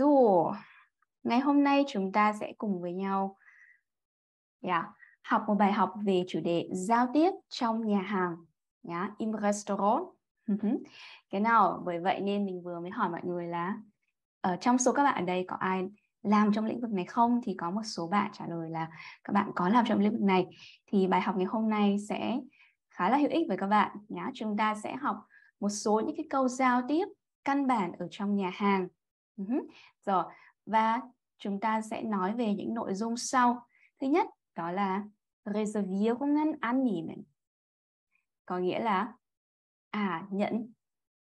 So, ngày hôm nay chúng ta sẽ cùng với nhau yeah, học một bài học về chủ đề giao tiếp trong nhà hàng yeah, im Restaurant. cái nào bởi vậy nên mình vừa mới hỏi mọi người là ở ờ, trong số các bạn ở đây có ai làm trong lĩnh vực này không thì có một số bạn trả lời là các bạn có làm trong lĩnh vực này thì bài học ngày hôm nay sẽ khá là hữu ích với các bạn nhá chúng ta sẽ học một số những cái câu giao tiếp căn bản ở trong nhà hàng rồi, và chúng ta sẽ nói về những nội dung sau. Thứ nhất, đó là Reservierungen annehmen. Có nghĩa là à nhận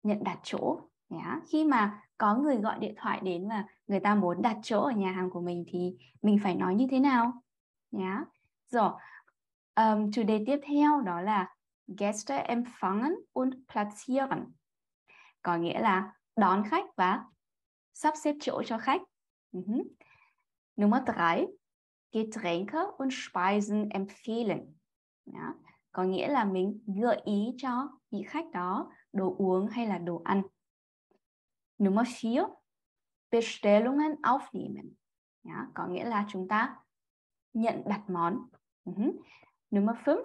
nhận đặt chỗ nhá. Khi mà có người gọi điện thoại đến và người ta muốn đặt chỗ ở nhà hàng của mình thì mình phải nói như thế nào nhá. Rồi, um, chủ đề tiếp theo đó là Gäste empfangen und platzieren. Có nghĩa là đón khách và sắp xếp chỗ cho khách. Mhm. Nummer drei, Getränke und Speisen empfehlen. Ja, có nghĩa là mình gợi ý cho vị khách đó đồ uống hay là đồ ăn. Nummer vier, Bestellungen aufnehmen. Ja, có nghĩa là chúng ta nhận đặt món. Mhm. Nummer fünf,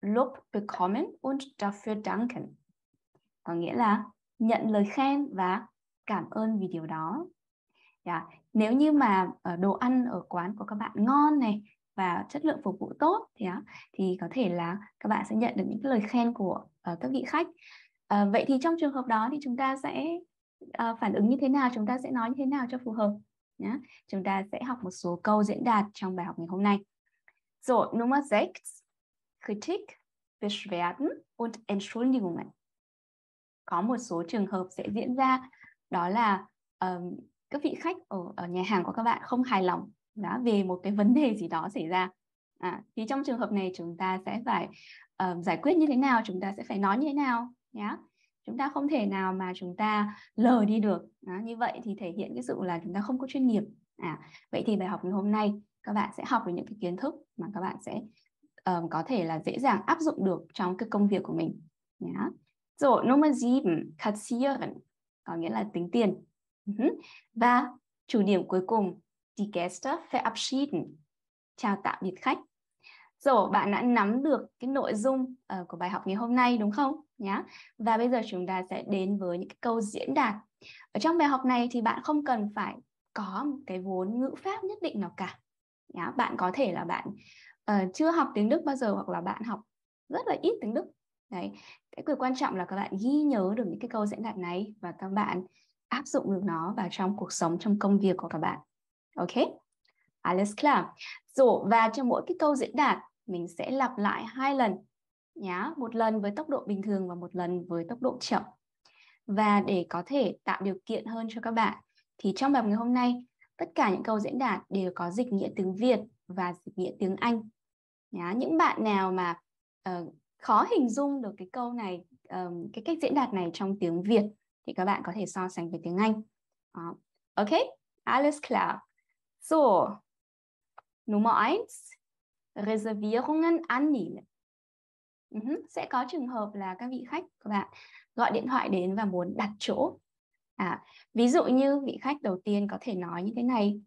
Lob bekommen und dafür danken. Có nghĩa là nhận lời khen và cảm ơn vì điều đó yeah. Dạ, nếu như mà ờ, đồ ăn ở quán của các bạn ngon này và chất lượng phục vụ tốt thì yeah, thì có thể là các bạn sẽ nhận được những lời khen của uh, các vị khách uh, vậy thì trong trường hợp đó thì chúng ta sẽ uh, phản ứng như thế nào chúng ta sẽ nói như thế nào cho phù hợp nhé chúng ta sẽ học một số câu diễn đạt trong bài học ngày hôm nay rồi so, Nummer 6 Kritik Beschwerden und Entschuldigungen có một số trường hợp sẽ diễn ra đó là um, các vị khách ở, ở nhà hàng của các bạn không hài lòng đã về một cái vấn đề gì đó xảy ra à, thì trong trường hợp này chúng ta sẽ phải um, giải quyết như thế nào chúng ta sẽ phải nói như thế nào nhé chúng ta không thể nào mà chúng ta lờ đi được à, như vậy thì thể hiện cái sự là chúng ta không có chuyên nghiệp à vậy thì bài học ngày hôm nay các bạn sẽ học được những cái kiến thức mà các bạn sẽ um, có thể là dễ dàng áp dụng được trong cái công việc của mình nhé yeah. rồi nummer 7 kassieren có nghĩa là tính tiền. Và chủ điểm cuối cùng, die Gäste verabschieden, chào tạm biệt khách. Rồi, bạn đã nắm được cái nội dung uh, của bài học ngày hôm nay đúng không? Nhá. Và bây giờ chúng ta sẽ đến với những cái câu diễn đạt. Ở trong bài học này thì bạn không cần phải có một cái vốn ngữ pháp nhất định nào cả. Nhá. Bạn có thể là bạn uh, chưa học tiếng Đức bao giờ hoặc là bạn học rất là ít tiếng Đức đấy cái quyền quan trọng là các bạn ghi nhớ được những cái câu diễn đạt này và các bạn áp dụng được nó vào trong cuộc sống trong công việc của các bạn ok alles à, klar rồi và cho mỗi cái câu diễn đạt mình sẽ lặp lại hai lần nhá một lần với tốc độ bình thường và một lần với tốc độ chậm và để có thể tạo điều kiện hơn cho các bạn thì trong bài ngày hôm nay tất cả những câu diễn đạt đều có dịch nghĩa tiếng Việt và dịch nghĩa tiếng Anh nhá những bạn nào mà uh, khó hình dung được cái câu này um, cái cách diễn đạt này trong tiếng Việt thì các bạn có thể so sánh với tiếng Anh. Uh, ok, alles klar. So, Nummer 1, Reservierungen annehmen. Uh-huh. Sẽ có trường hợp là các vị khách các bạn gọi điện thoại đến và muốn đặt chỗ. À, ví dụ như vị khách đầu tiên có thể nói như thế này.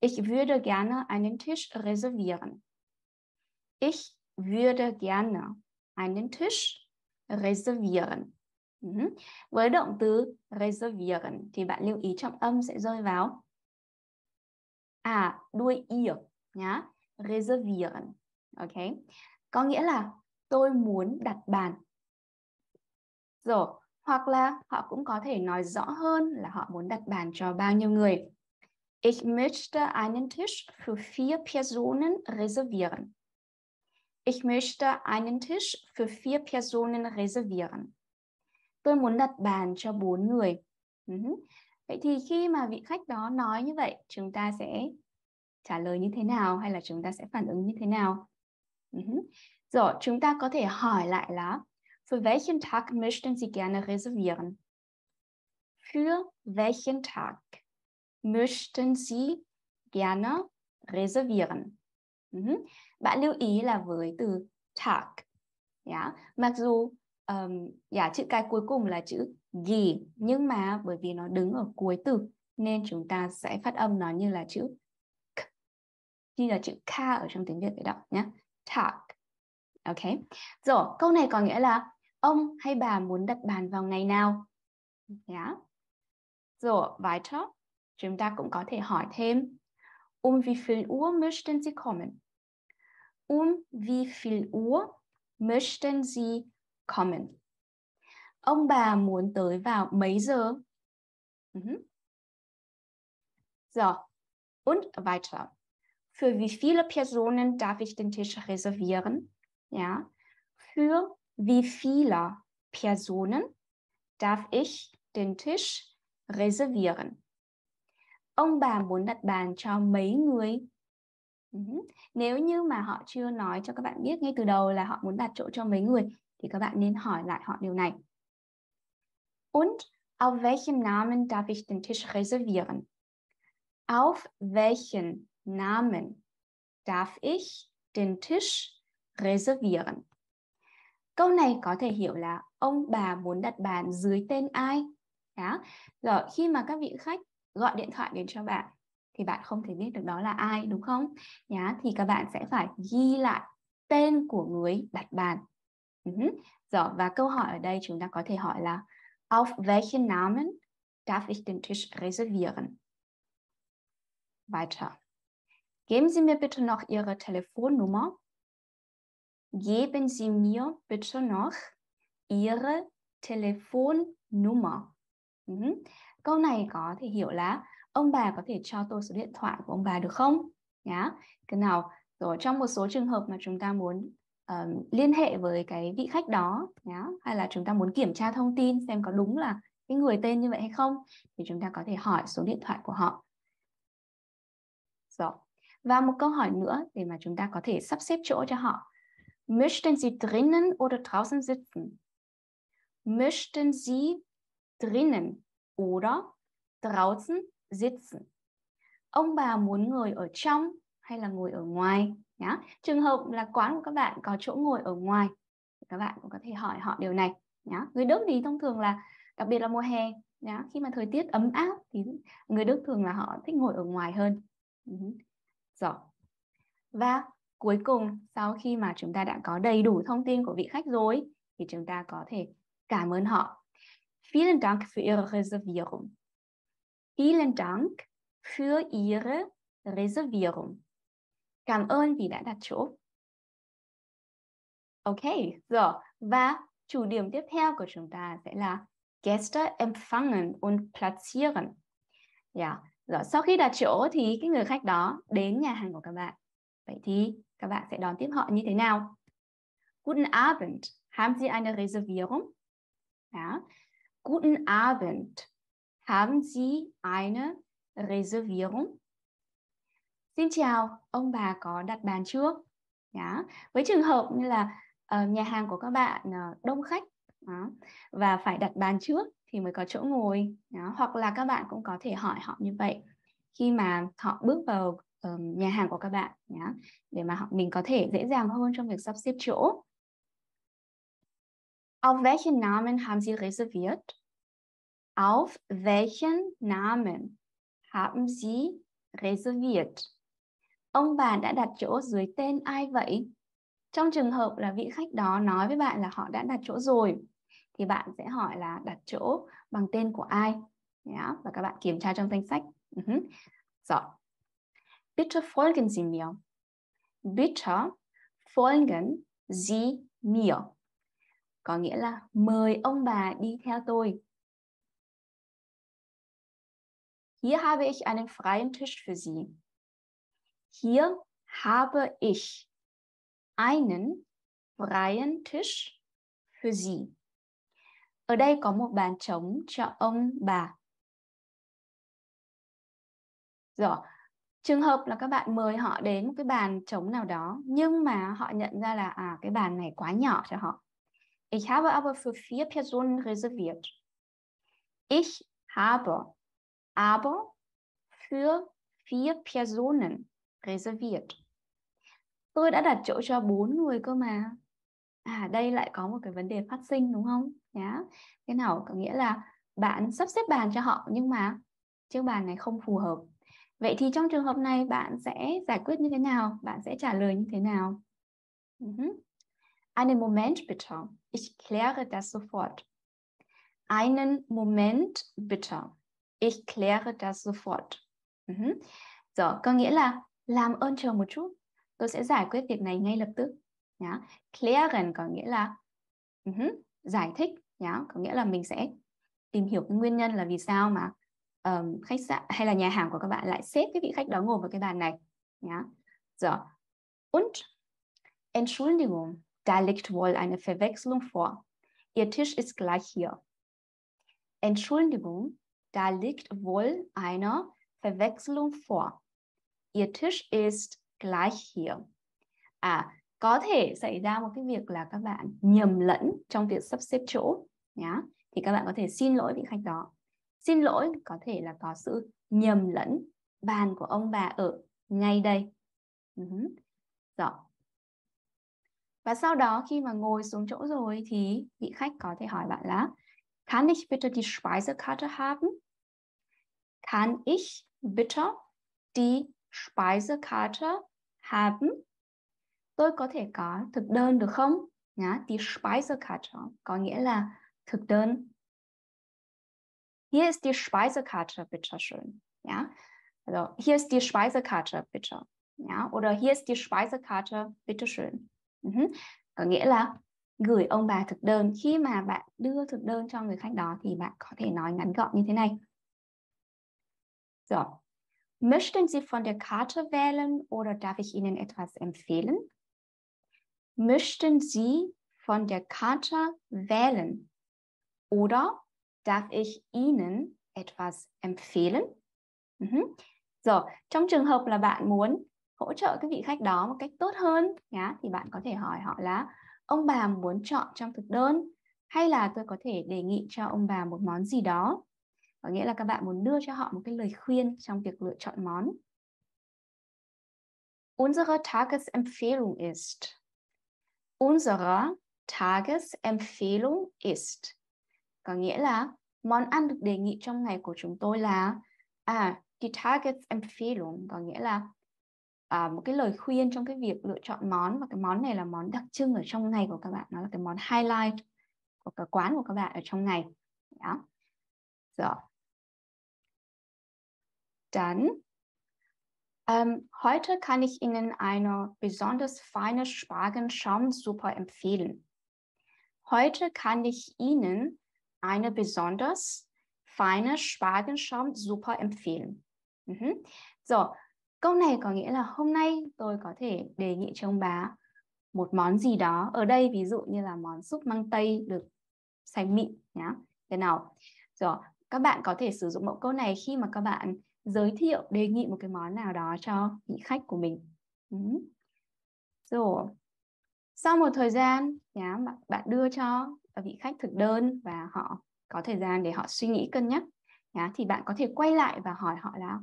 Ich würde gerne einen Tisch reservieren. Ich würde gerne einen Tisch reservieren. Ừ. Với động từ reservieren thì bạn lưu ý trọng âm sẽ rơi vào à đuôi ir nhá, reservieren. Ok. Có nghĩa là tôi muốn đặt bàn. Rồi, hoặc là họ cũng có thể nói rõ hơn là họ muốn đặt bàn cho bao nhiêu người. Ich möchte einen Tisch für vier Personen reservieren. Ich möchte einen Tisch für vier Personen reservieren. Tôi muốn đặt bàn cho bốn người. Uh-huh. Vậy thì khi mà vị khách đó nói như vậy, chúng ta sẽ trả lời như thế nào hay là chúng ta sẽ phản ứng như thế nào? Uh-huh. Rồi, chúng ta có thể hỏi lại là Für welchen Tag möchten Sie gerne reservieren? Für welchen Tag möchten Sie gerne reservieren? Bạn lưu ý là với từ talk. Yeah. Dạ, mặc dù um, yeah, dạ, chữ cái cuối cùng là chữ gì nhưng mà bởi vì nó đứng ở cuối từ nên chúng ta sẽ phát âm nó như là chữ k như là chữ k ở trong tiếng Việt vậy đó nhé. Talk. Ok. Rồi, câu này có nghĩa là ông hay bà muốn đặt bàn vào ngày nào? Yeah. Dạ. Rồi, weiter. Chúng ta cũng có thể hỏi thêm Um wie viel Uhr möchten Sie kommen? Um wie viel Uhr möchten Sie kommen? Ông bà muốn tới vào mấy giờ? Mhm. So, und weiter. Für wie viele Personen darf ich den Tisch reservieren? Ja. Für wie viele Personen darf ich den Tisch reservieren? ông bà muốn đặt bàn cho mấy người nếu như mà họ chưa nói cho các bạn biết ngay từ đầu là họ muốn đặt chỗ cho mấy người thì các bạn nên hỏi lại họ điều này. Und auf welchem Namen darf ich den Tisch reservieren? Auf welchen Namen darf ich den Tisch reservieren? Câu này có thể hiểu là ông bà muốn đặt bàn dưới tên ai? Đó. Rồi khi mà các vị khách gọi điện thoại đến cho bạn thì bạn không thể biết được đó là ai đúng không? Nhá, thì các bạn sẽ phải ghi lại tên của người đặt bàn. Uh-huh. và câu hỏi ở đây chúng ta có thể hỏi là Auf welchen Namen darf ich den Tisch reservieren? Weiter. Geben Sie mir bitte noch Ihre Telefonnummer. Geben Sie mir bitte noch Ihre Telefonnummer. Uh-huh. Câu này có thể hiểu là ông bà có thể cho tôi số điện thoại của ông bà được không? Nhá. Yeah. Cái nào? Rồi trong một số trường hợp mà chúng ta muốn um, liên hệ với cái vị khách đó nhá, hay là chúng ta muốn kiểm tra thông tin xem có đúng là cái người tên như vậy hay không thì chúng ta có thể hỏi số điện thoại của họ. Rồi. Và một câu hỏi nữa để mà chúng ta có thể sắp xếp chỗ cho họ. Möchten Sie drinnen oder draußen sitzen? Möchten Sie drinnen oder draußen sitzen. Ông bà muốn ngồi ở trong hay là ngồi ở ngoài nhá. Trường hợp là quán của các bạn có chỗ ngồi ở ngoài các bạn cũng có thể hỏi họ điều này nhá. Người Đức thì thông thường là đặc biệt là mùa hè nhá, khi mà thời tiết ấm áp thì người Đức thường là họ thích ngồi ở ngoài hơn. uh Rồi. Và cuối cùng sau khi mà chúng ta đã có đầy đủ thông tin của vị khách rồi thì chúng ta có thể cảm ơn họ Vielen Dank für Ihre Reservierung. Vielen Dank für Ihre Reservierung. 感恩 vì đã đặt chỗ. Ok, so, và chủ điểm tiếp theo của chúng ta sẽ là Gäste empfangen und platzieren. Yeah. Rồi, sau khi đặt chỗ thì cái người khách đó đến nhà hàng của các bạn. Vậy thì các bạn sẽ đón tiếp họ như thế nào? Guten Abend, haben Sie eine Reservierung? Đó. Guten Abend. Haben Sie eine Reservierung? Xin chào, ông bà có đặt bàn chưa? Đó. Dạ. Với trường hợp như là uh, nhà hàng của các bạn uh, đông khách đó, và phải đặt bàn trước thì mới có chỗ ngồi. Đó. Hoặc là các bạn cũng có thể hỏi họ như vậy khi mà họ bước vào um, nhà hàng của các bạn nhá để mà họ mình có thể dễ dàng hơn trong việc sắp xếp chỗ Auf welchen Namen haben Sie reserviert? Auf welchen Namen haben Sie reserviert? Ông bạn đã đặt chỗ dưới tên ai vậy? Trong trường hợp là vị khách đó nói với bạn là họ đã đặt chỗ rồi thì bạn sẽ hỏi là đặt chỗ bằng tên của ai yeah. Dạ, và các bạn kiểm tra trong danh sách. Uh ừ -huh. So. Bitte folgen Sie mir. Bitte folgen Sie mir có nghĩa là mời ông bà đi theo tôi. Hier habe ich einen freien Tisch für Sie. Hier habe ich einen freien Tisch für Sie. Ở đây có một bàn trống cho ông bà. Rồi, dạ. trường hợp là các bạn mời họ đến một cái bàn trống nào đó nhưng mà họ nhận ra là à cái bàn này quá nhỏ cho họ Ich habe aber für vier Personen reserviert. Ich habe aber für vier Personen reserviert. Tôi đã đặt chỗ cho bốn người cơ mà. À, đây lại có một cái vấn đề phát sinh đúng không? Nhá. Thế nào có nghĩa là bạn sắp xếp bàn cho họ nhưng mà chiếc bàn này không phù hợp. Vậy thì trong trường hợp này bạn sẽ giải quyết như thế nào? Bạn sẽ trả lời như thế nào? Uh ừ -huh. Einen Moment bitte. Ich kläre das sofort. Einen Moment bitte. Ich kläre das sofort. Mhm. Rồi, có nghĩa là làm ơn chờ một chút. Tôi sẽ giải quyết việc này ngay lập tức. Yeah. Klären có nghĩa là uh mhm, -huh, giải thích. Yeah. Có nghĩa là mình sẽ tìm hiểu cái nguyên nhân là vì sao mà um, khách sạn hay là nhà hàng của các bạn lại xếp cái vị khách đó ngồi vào cái bàn này. Yeah. So. Und Entschuldigung. Da liegt wohl eine Verwechslung vor. Ihr Tisch ist gleich hier. Entschuldigung, da liegt wohl eine Verwechslung vor. Ihr Tisch ist gleich hier. À, có thể xảy ra một cái việc là các bạn nhầm lẫn trong việc sắp xếp chỗ nhá. Thì các bạn có thể xin lỗi vị khách đó. Xin lỗi có thể là có sự nhầm lẫn bàn của ông bà ở ngay đây. Uh ừ -huh. Rồi. Và sau đó khi mà ngồi xuống chỗ rồi thì vị khách có thể hỏi bạn là Kann ich bitte die Speisekarte haben? Kann ich bitte die Speisekarte haben? Tôi có thể có thực đơn được không? Nhá, die Speisekarte có nghĩa là thực đơn. Hier ist die Speisekarte, bitte schön. Ja? Also, hier ist die Speisekarte, bitte. Ja? Oder hier ist die Speisekarte, bitte schön. có nghĩa là gửi ông bà thực đơn khi mà bạn đưa thực đơn cho người khách đó thì bạn có thể nói ngắn gọn như thế này so möchten Sie von der Karte wählen oder darf ich Ihnen etwas empfehlen möchten Sie von der Karte wählen oder darf ich Ihnen etwas empfehlen? Uh -huh. Rồi, trong trường hợp là bạn muốn hỗ trợ các vị khách đó một cách tốt hơn nhá thì bạn có thể hỏi họ là ông bà muốn chọn trong thực đơn hay là tôi có thể đề nghị cho ông bà một món gì đó có nghĩa là các bạn muốn đưa cho họ một cái lời khuyên trong việc lựa chọn món unsere Tagesempfehlung ist unsere Tagesempfehlung ist có nghĩa là món ăn được đề nghị trong ngày của chúng tôi là à die Tagesempfehlung có nghĩa là à, một cái lời khuyên trong cái việc lựa chọn món và cái món này là món đặc trưng ở trong ngày của các bạn nó là cái món highlight của cái quán của các bạn ở trong ngày đó so dann ähm, heute kann ich Ihnen eine besonders feine Spargenschaumsuppe empfehlen heute kann ich Ihnen eine besonders feine Spargenschaumsuppe empfehlen mhm. so Câu này có nghĩa là hôm nay tôi có thể đề nghị cho ông bà một món gì đó. Ở đây ví dụ như là món súp măng tây được xanh mịn nhá. Thế nào? Rồi, các bạn có thể sử dụng mẫu câu này khi mà các bạn giới thiệu đề nghị một cái món nào đó cho vị khách của mình. Rồi. Sau một thời gian, nhá, bạn đưa cho vị khách thực đơn và họ có thời gian để họ suy nghĩ cân nhắc. Nhá, thì bạn có thể quay lại và hỏi họ là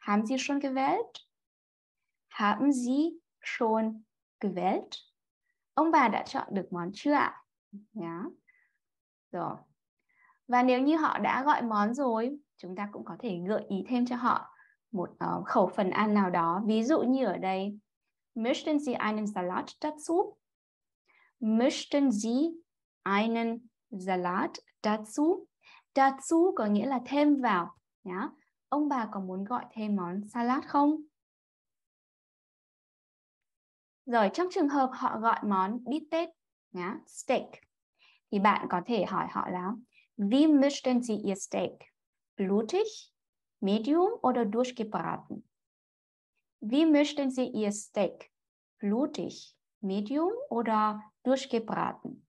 Haben Sie schon gewählt? Haben Sie schon gewählt? Ông bà đã chọn được món chưa ạ? Yeah. Dạ. Rồi. Và nếu như họ đã gọi món rồi, chúng ta cũng có thể gợi ý thêm cho họ một uh, khẩu phần ăn nào đó. Ví dụ như ở đây, möchten Sie einen Salat dazu? Möchten Sie einen Salat dazu? Dazu có nghĩa là thêm vào. Yeah. Ông bà có muốn gọi thêm món salad không? Rồi trong trường hợp họ gọi món bít tết, nhá, steak, thì bạn có thể hỏi họ là Wie möchten Sie Ihr Steak? Blutig, medium oder durchgebraten? Wie möchten Sie Ihr Steak? Blutig, medium oder durchgebraten?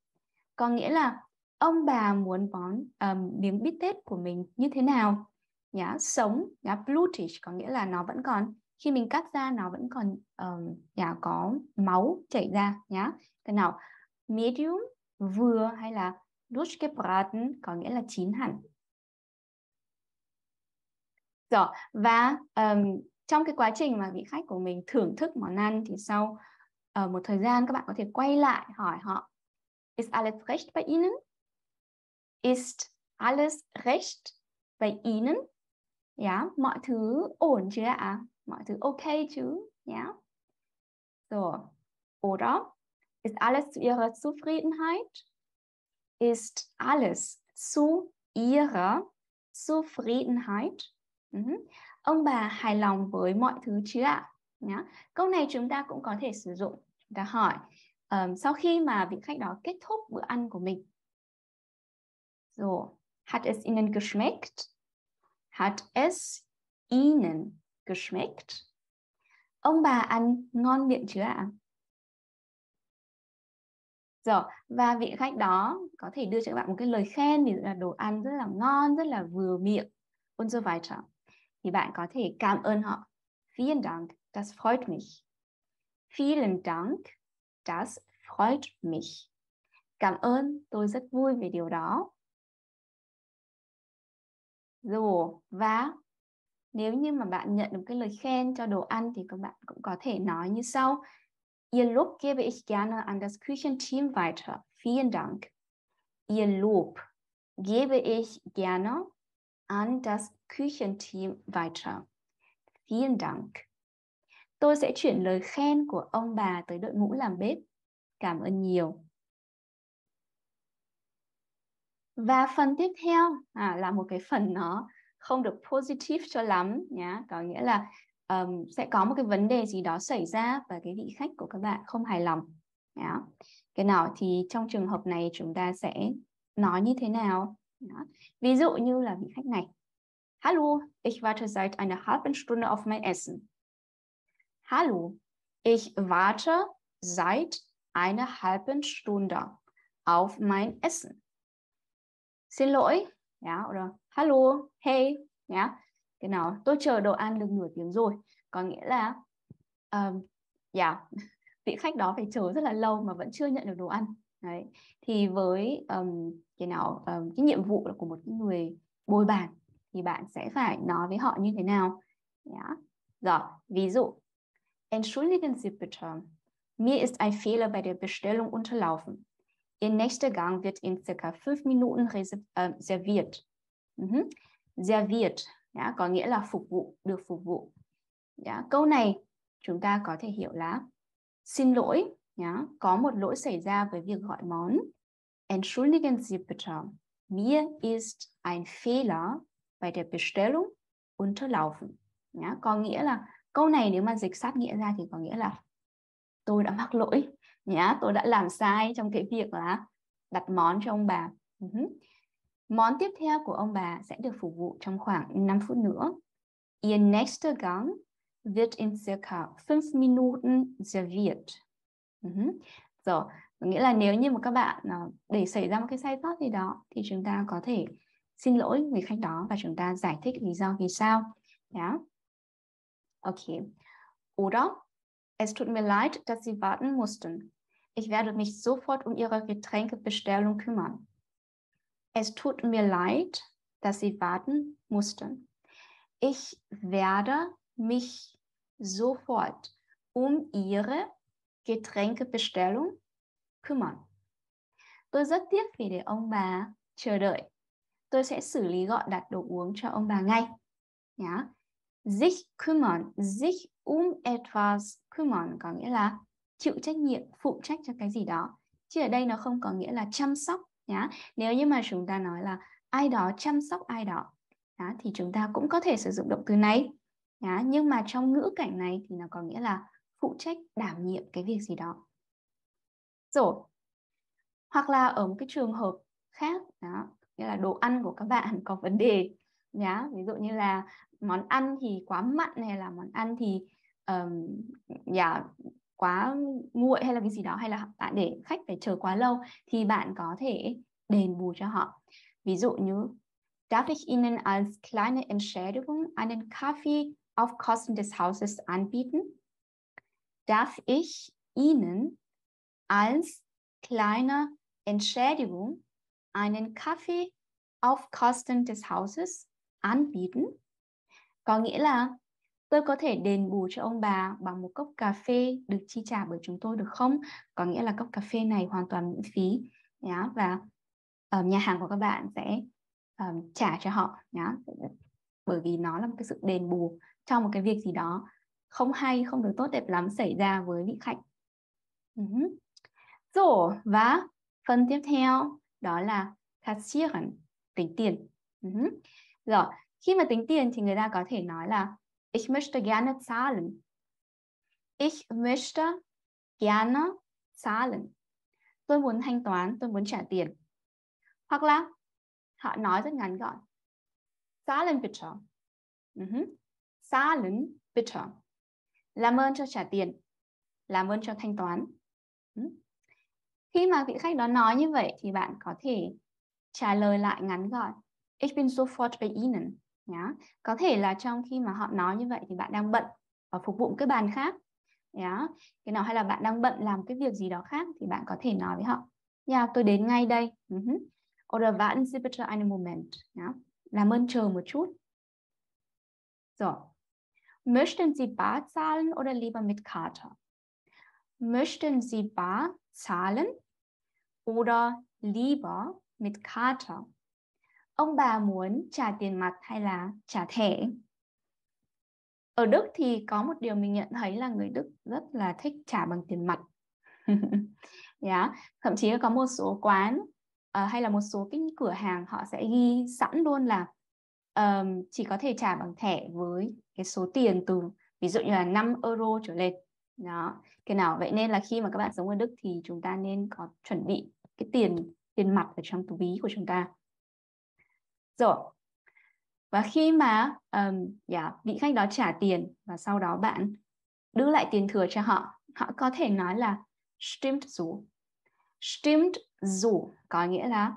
Có nghĩa là ông bà muốn món uh, miếng bít tết của mình như thế nào? nhá sống nhá blutish có nghĩa là nó vẫn còn khi mình cắt ra nó vẫn còn um, nhá có máu chảy ra nhá cái nào medium vừa hay là durchgebraten có nghĩa là chín hẳn rồi và um, trong cái quá trình mà vị khách của mình thưởng thức món ăn thì sau uh, một thời gian các bạn có thể quay lại hỏi họ ist alles recht bei Ihnen ist alles recht bei Ihnen Yeah, mọi thứ ổn chứ ạ? À? Mọi thứ ok chứ? Yeah. So, oder? Ist alles zu ihrer Zufriedenheit? Ist alles zu ihrer Zufriedenheit? Uh-huh. Ông bà hài lòng với mọi thứ chứ ạ? À? Yeah. Câu này chúng ta cũng có thể sử dụng. Chúng ta hỏi um, sau khi mà vị khách đó kết thúc bữa ăn của mình. So, hat es ihnen geschmeckt? Hat es Ihnen geschmeckt? Ông bà ăn ngon miệng chưa ạ? Rồi, và vị khách đó có thể đưa cho các bạn một cái lời khen ví là đồ ăn rất là ngon, rất là vừa miệng und so weiter. Thì bạn có thể cảm ơn họ. Vielen Dank, das freut mich. Vielen Dank, das freut mich. Cảm ơn, tôi rất vui về điều đó rồ và nếu như mà bạn nhận được cái lời khen cho đồ ăn thì các bạn cũng có thể nói như sau Ihr Lob gebe ich gerne an das Küchenteam weiter. Vielen Dank. Ihr Lob gebe ich gerne an das Küchenteam weiter. Vielen Dank. Tôi sẽ chuyển lời khen của ông bà tới đội ngũ làm bếp. Cảm ơn nhiều. và phần tiếp theo à, là một cái phần nó không được positive cho lắm nhá có nghĩa là um, sẽ có một cái vấn đề gì đó xảy ra và cái vị khách của các bạn không hài lòng nhá. cái nào thì trong trường hợp này chúng ta sẽ nói như thế nào nhá. ví dụ như là vị khách này Hallo, ich warte seit einer halben Stunde auf mein Essen. Hallo, ich warte seit einer halben Stunde auf mein Essen xin lỗi yeah, dạ, rồi hello hey yeah. Dạ. cái nào tôi chờ đồ ăn được nửa tiếng rồi có nghĩa là um, yeah, dạ. vị khách đó phải chờ rất là lâu mà vẫn chưa nhận được đồ ăn đấy thì với um, cái nào um, cái nhiệm vụ của một người bồi bàn thì bạn sẽ phải nói với họ như thế nào yeah. rồi ví dụ Entschuldigen Sie bitte mir ist ein Fehler bei der Bestellung unterlaufen Ihr nächster Gang wird in circa fünf Minuten äh, serviert. Mhm. Serviert, ja, có nghĩa là phục vụ, được phục vụ. Yeah. Câu này chúng ta có thể hiểu là xin lỗi, yeah, có một lỗi xảy ra với việc gọi món. Entschuldigen Sie bitte, mir ist ein Fehler bei der Bestellung unterlaufen. Ja, có nghĩa là câu này nếu mà dịch sát nghĩa ra thì có nghĩa là tôi đã mắc lỗi nhá tôi đã làm sai trong cái việc là đặt món cho ông bà món tiếp theo của ông bà sẽ được phục vụ trong khoảng 5 phút nữa ihr nächster Gang wird in circa 5 Minuten serviert uh-huh. rồi nghĩa là nếu như mà các bạn ờ, để xảy ra một cái sai sót gì đó thì chúng ta có thể xin lỗi người khách đó và chúng ta giải thích lý do vì sao đó yeah. ok oder Es tut mir leid, dass Sie warten mussten. Ich werde mich sofort um Ihre Getränkebestellung kümmern. Es tut mir leid, dass Sie warten mussten. Ich werde mich sofort um Ihre Getränkebestellung kümmern. Tôi rất tiếc vì để ông bà chờ đợi. Tôi sẽ xử lý gọi đặt đồ uống cho ông bà ngay. Yeah. sich kümmern, sich um etwas kümmern có nghĩa là chịu trách nhiệm, phụ trách cho cái gì đó. Chứ ở đây nó không có nghĩa là chăm sóc nhá. Nếu như mà chúng ta nói là ai đó chăm sóc ai đó nhá, thì chúng ta cũng có thể sử dụng động từ này. Nhá. Nhưng mà trong ngữ cảnh này thì nó có nghĩa là phụ trách đảm nhiệm cái việc gì đó. Rồi. Hoặc là ở một cái trường hợp khác đó, nghĩa là đồ ăn của các bạn có vấn đề nhá ví dụ như là món ăn thì quá mặn hay là món ăn thì um, yeah, dạ, quá nguội hay là cái gì đó hay là bạn để khách phải chờ quá lâu thì bạn có thể đền bù cho họ ví dụ như darf ich Ihnen als kleine Entschädigung einen Kaffee auf Kosten des Hauses anbieten darf ich Ihnen als kleine Entschädigung einen Kaffee auf Kosten des Hauses anbieten. Có nghĩa là tôi có thể đền bù cho ông bà bằng một cốc cà phê được chi trả bởi chúng tôi được không? Có nghĩa là cốc cà phê này hoàn toàn miễn phí nhá và uh, nhà hàng của các bạn sẽ um, trả cho họ nhá bởi vì nó là một cái sự đền bù trong một cái việc gì đó không hay không được tốt đẹp lắm xảy ra với vị khách. Uh-huh. So, và phần tiếp theo đó là kassieren, tính tiền. Uh-huh. Rồi, khi mà tính tiền thì người ta có thể nói là Ich möchte gerne zahlen. Ich möchte gerne zahlen. Tôi muốn thanh toán, tôi muốn trả tiền. Hoặc là họ nói rất ngắn gọn. Zahlen bitte. Uh-huh. Zahlen bitte. Làm ơn cho trả tiền. Làm ơn cho thanh toán. Ừ. Khi mà vị khách đó nói như vậy thì bạn có thể trả lời lại ngắn gọn Ich bin sofort bei Ihnen. Yeah. Có thể là trong khi mà họ nói như vậy thì bạn đang bận và phục vụ một cái bàn khác. Yeah. Cái nào hay là bạn đang bận làm cái việc gì đó khác thì bạn có thể nói với họ. Yeah, tôi đến ngay đây. Uh-huh. Oder warten Sie bitte einen Moment. Yeah. Làm ơn chờ một chút. So, Möchten Sie bar zahlen oder lieber mit Karte? Möchten Sie bar zahlen oder lieber mit Karte? ông bà muốn trả tiền mặt hay là trả thẻ ở Đức thì có một điều mình nhận thấy là người Đức rất là thích trả bằng tiền mặt yeah. Dạ, thậm chí có một số quán uh, hay là một số cái cửa hàng họ sẽ ghi sẵn luôn là um, chỉ có thể trả bằng thẻ với cái số tiền từ ví dụ như là 5 euro trở lên đó cái nào vậy nên là khi mà các bạn sống ở Đức thì chúng ta nên có chuẩn bị cái tiền tiền mặt ở trong túi ví của chúng ta rồi. Và khi mà um, yeah, dạ, vị khách đó trả tiền và sau đó bạn đưa lại tiền thừa cho họ, họ có thể nói là stimmt so. Stimmt so có nghĩa là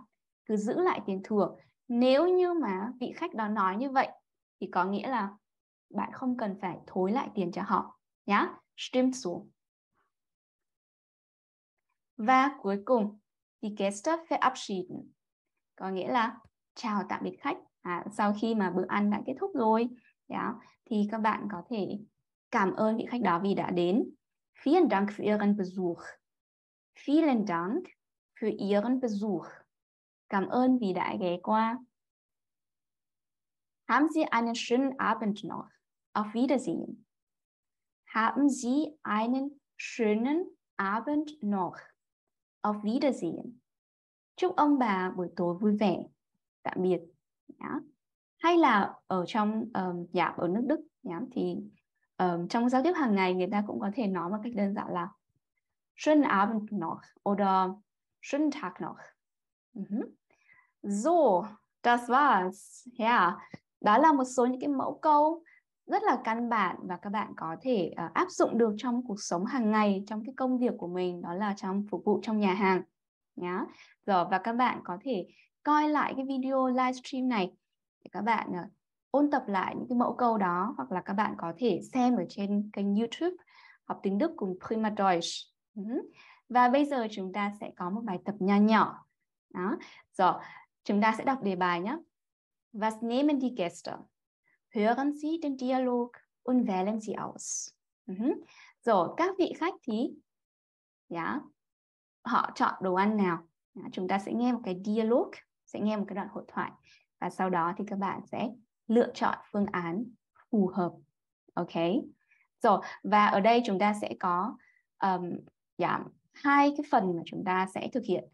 cứ giữ lại tiền thừa. Nếu như mà vị khách đó nói như vậy thì có nghĩa là bạn không cần phải thối lại tiền cho họ nhá. Stimmt so. Và cuối cùng, die Gäste verabschieden. Có nghĩa là chào tạm biệt khách à, sau khi mà bữa ăn đã kết thúc rồi ja, thì các bạn có thể cảm ơn vị khách đó vì đã đến vielen Dank für Ihren Besuch vielen Dank für Ihren Besuch cảm ơn vì đã ghé qua haben Sie einen schönen Abend noch auf Wiedersehen haben Sie einen schönen Abend noch auf Wiedersehen chúc ông bà buổi tối vui vẻ tạm biệt nhá hay là ở trong um, dạ ở nước Đức nhá thì um, trong giao tiếp hàng ngày người ta cũng có thể nói một cách đơn giản là schönen Abend noch oder schönen Tag noch uh-huh. so das war's yeah đó là một số những cái mẫu câu rất là căn bản và các bạn có thể uh, áp dụng được trong cuộc sống hàng ngày trong cái công việc của mình đó là trong phục vụ trong nhà hàng nhá rồi và các bạn có thể coi lại cái video livestream này để các bạn uh, ôn tập lại những cái mẫu câu đó hoặc là các bạn có thể xem ở trên kênh YouTube học tiếng Đức cùng Prima Deutsch. Và bây giờ chúng ta sẽ có một bài tập nho nhỏ. Đó. Rồi, chúng ta sẽ đọc đề bài nhé. Was nehmen die Gäste? Hören Sie den Dialog und wählen Sie aus. Rồi, các vị khách thì yeah, dạ, họ chọn đồ ăn nào? Dạ, chúng ta sẽ nghe một cái dialog sẽ nghe một cái đoạn hội thoại và sau đó thì các bạn sẽ lựa chọn phương án phù hợp ok rồi và ở đây chúng ta sẽ có um, yeah, dạ, hai cái phần mà chúng ta sẽ thực hiện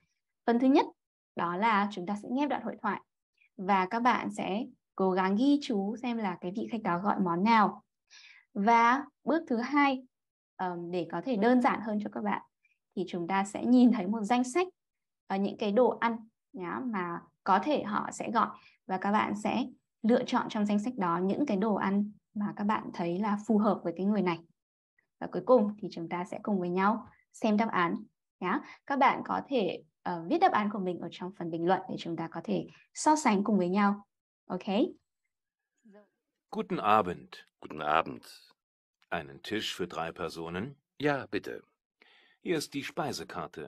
phần thứ nhất đó là chúng ta sẽ nghe đoạn hội thoại và các bạn sẽ cố gắng ghi chú xem là cái vị khách đó gọi món nào và bước thứ hai um, để có thể đơn giản hơn cho các bạn thì chúng ta sẽ nhìn thấy một danh sách và ờ, những cái đồ ăn nhá, mà có thể họ sẽ gọi và các bạn sẽ lựa chọn trong danh sách đó những cái đồ ăn mà các bạn thấy là phù hợp với cái người này. Và cuối cùng thì chúng ta sẽ cùng với nhau xem đáp án nhá. Các bạn có thể uh, viết đáp án của mình ở trong phần bình luận để chúng ta có thể so sánh cùng với nhau. Ok? Guten Abend. Guten Abend. Einen Tisch für drei Personen? Ja, bitte. Hier ist die Speisekarte.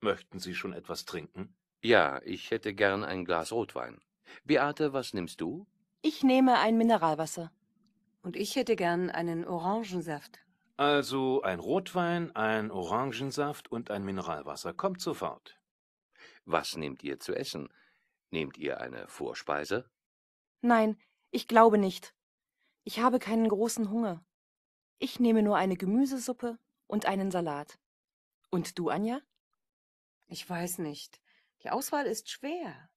Möchten Sie schon etwas trinken? Ja, ich hätte gern ein Glas Rotwein. Beate, was nimmst du? Ich nehme ein Mineralwasser. Und ich hätte gern einen Orangensaft. Also ein Rotwein, ein Orangensaft und ein Mineralwasser. Kommt sofort. Was nehmt ihr zu essen? Nehmt ihr eine Vorspeise? Nein, ich glaube nicht. Ich habe keinen großen Hunger. Ich nehme nur eine Gemüsesuppe und einen Salat. Und du, Anja? Ich weiß nicht. Die Auswahl ist schwer.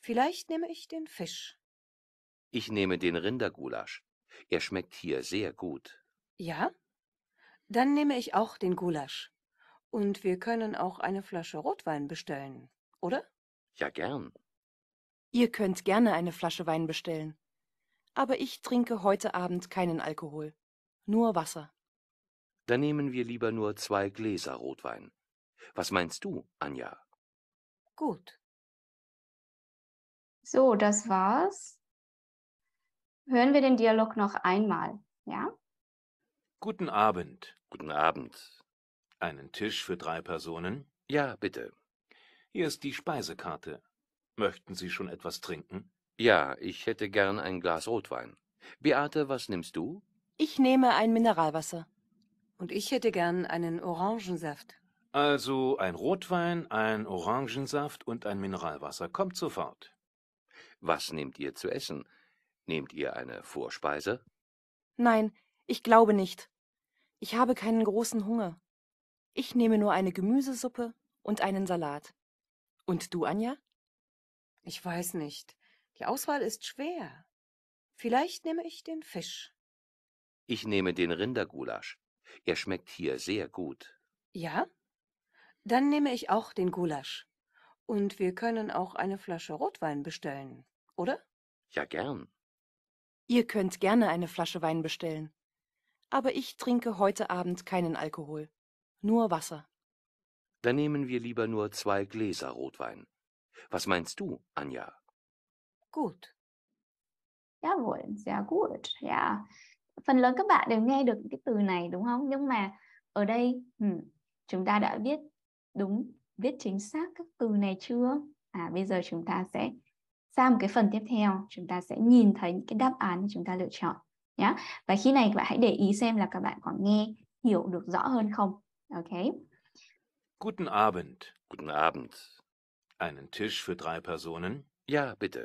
Vielleicht nehme ich den Fisch. Ich nehme den Rindergulasch. Er schmeckt hier sehr gut. Ja? Dann nehme ich auch den Gulasch. Und wir können auch eine Flasche Rotwein bestellen, oder? Ja, gern. Ihr könnt gerne eine Flasche Wein bestellen. Aber ich trinke heute Abend keinen Alkohol, nur Wasser. Dann nehmen wir lieber nur zwei Gläser Rotwein. Was meinst du, Anja? Gut. So, das war's. Hören wir den Dialog noch einmal, ja? Guten Abend. Guten Abend. Einen Tisch für drei Personen? Ja, bitte. Hier ist die Speisekarte. Möchten Sie schon etwas trinken? Ja, ich hätte gern ein Glas Rotwein. Beate, was nimmst du? Ich nehme ein Mineralwasser. Und ich hätte gern einen Orangensaft. Also ein Rotwein, ein Orangensaft und ein Mineralwasser. Kommt sofort. Was nehmt ihr zu essen? Nehmt ihr eine Vorspeise? Nein, ich glaube nicht. Ich habe keinen großen Hunger. Ich nehme nur eine Gemüsesuppe und einen Salat. Und du, Anja? Ich weiß nicht. Die Auswahl ist schwer. Vielleicht nehme ich den Fisch. Ich nehme den Rindergulasch. Er schmeckt hier sehr gut. Ja? Dann nehme ich auch den Gulasch. Und wir können auch eine Flasche Rotwein bestellen, oder? Ja, gern. Ihr könnt gerne eine Flasche Wein bestellen. Aber ich trinke heute Abend keinen Alkohol, nur Wasser. Dann nehmen wir lieber nur zwei Gläser Rotwein. Was meinst du, Anja? Gut. Jawohl, sehr gut. Ja. Phần lớn các bạn đều nghe được cái từ này đúng không? Nhưng mà ở đây chúng ta đã biết đúng viết chính xác các từ này chưa à bây giờ chúng ta sẽ sang một cái phần tiếp theo chúng ta sẽ nhìn thấy những cái đáp án chúng ta lựa chọn nhé và khi này các bạn hãy để ý xem là các bạn có nghe hiểu được rõ hơn không ok Guten Abend. Guten Abend. Einen Tisch für drei Personen? Ja, bitte.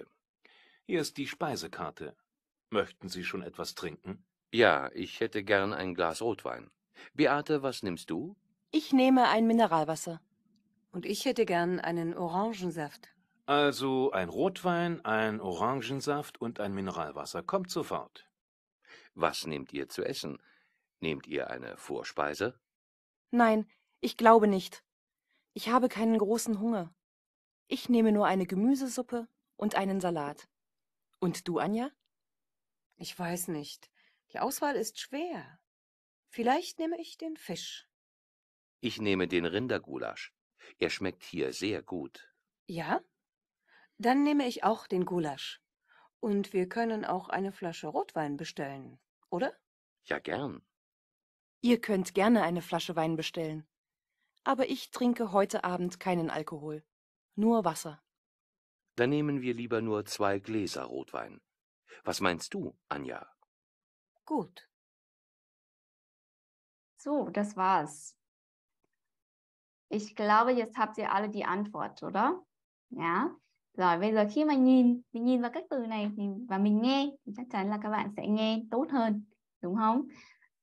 Hier ist die Speisekarte. Möchten Sie schon etwas trinken? Ja, ich hätte gern ein Glas Rotwein. Beate, was nimmst du? Ich nehme ein Mineralwasser. Und ich hätte gern einen Orangensaft. Also ein Rotwein, ein Orangensaft und ein Mineralwasser. Kommt sofort. Was nehmt ihr zu essen? Nehmt ihr eine Vorspeise? Nein, ich glaube nicht. Ich habe keinen großen Hunger. Ich nehme nur eine Gemüsesuppe und einen Salat. Und du, Anja? Ich weiß nicht. Die Auswahl ist schwer. Vielleicht nehme ich den Fisch. Ich nehme den Rindergulasch. Er schmeckt hier sehr gut. Ja? Dann nehme ich auch den Gulasch. Und wir können auch eine Flasche Rotwein bestellen, oder? Ja, gern. Ihr könnt gerne eine Flasche Wein bestellen. Aber ich trinke heute Abend keinen Alkohol, nur Wasser. Dann nehmen wir lieber nur zwei Gläser Rotwein. Was meinst du, Anja? Gut. So, das war's. Ich glaube, jetzt habt ihr alle die Antwort, oder? Ja. Rồi bây giờ khi mà nhìn, mình nhìn vào các từ này thì, và mình nghe thì chắc chắn là các bạn sẽ nghe tốt hơn, đúng không?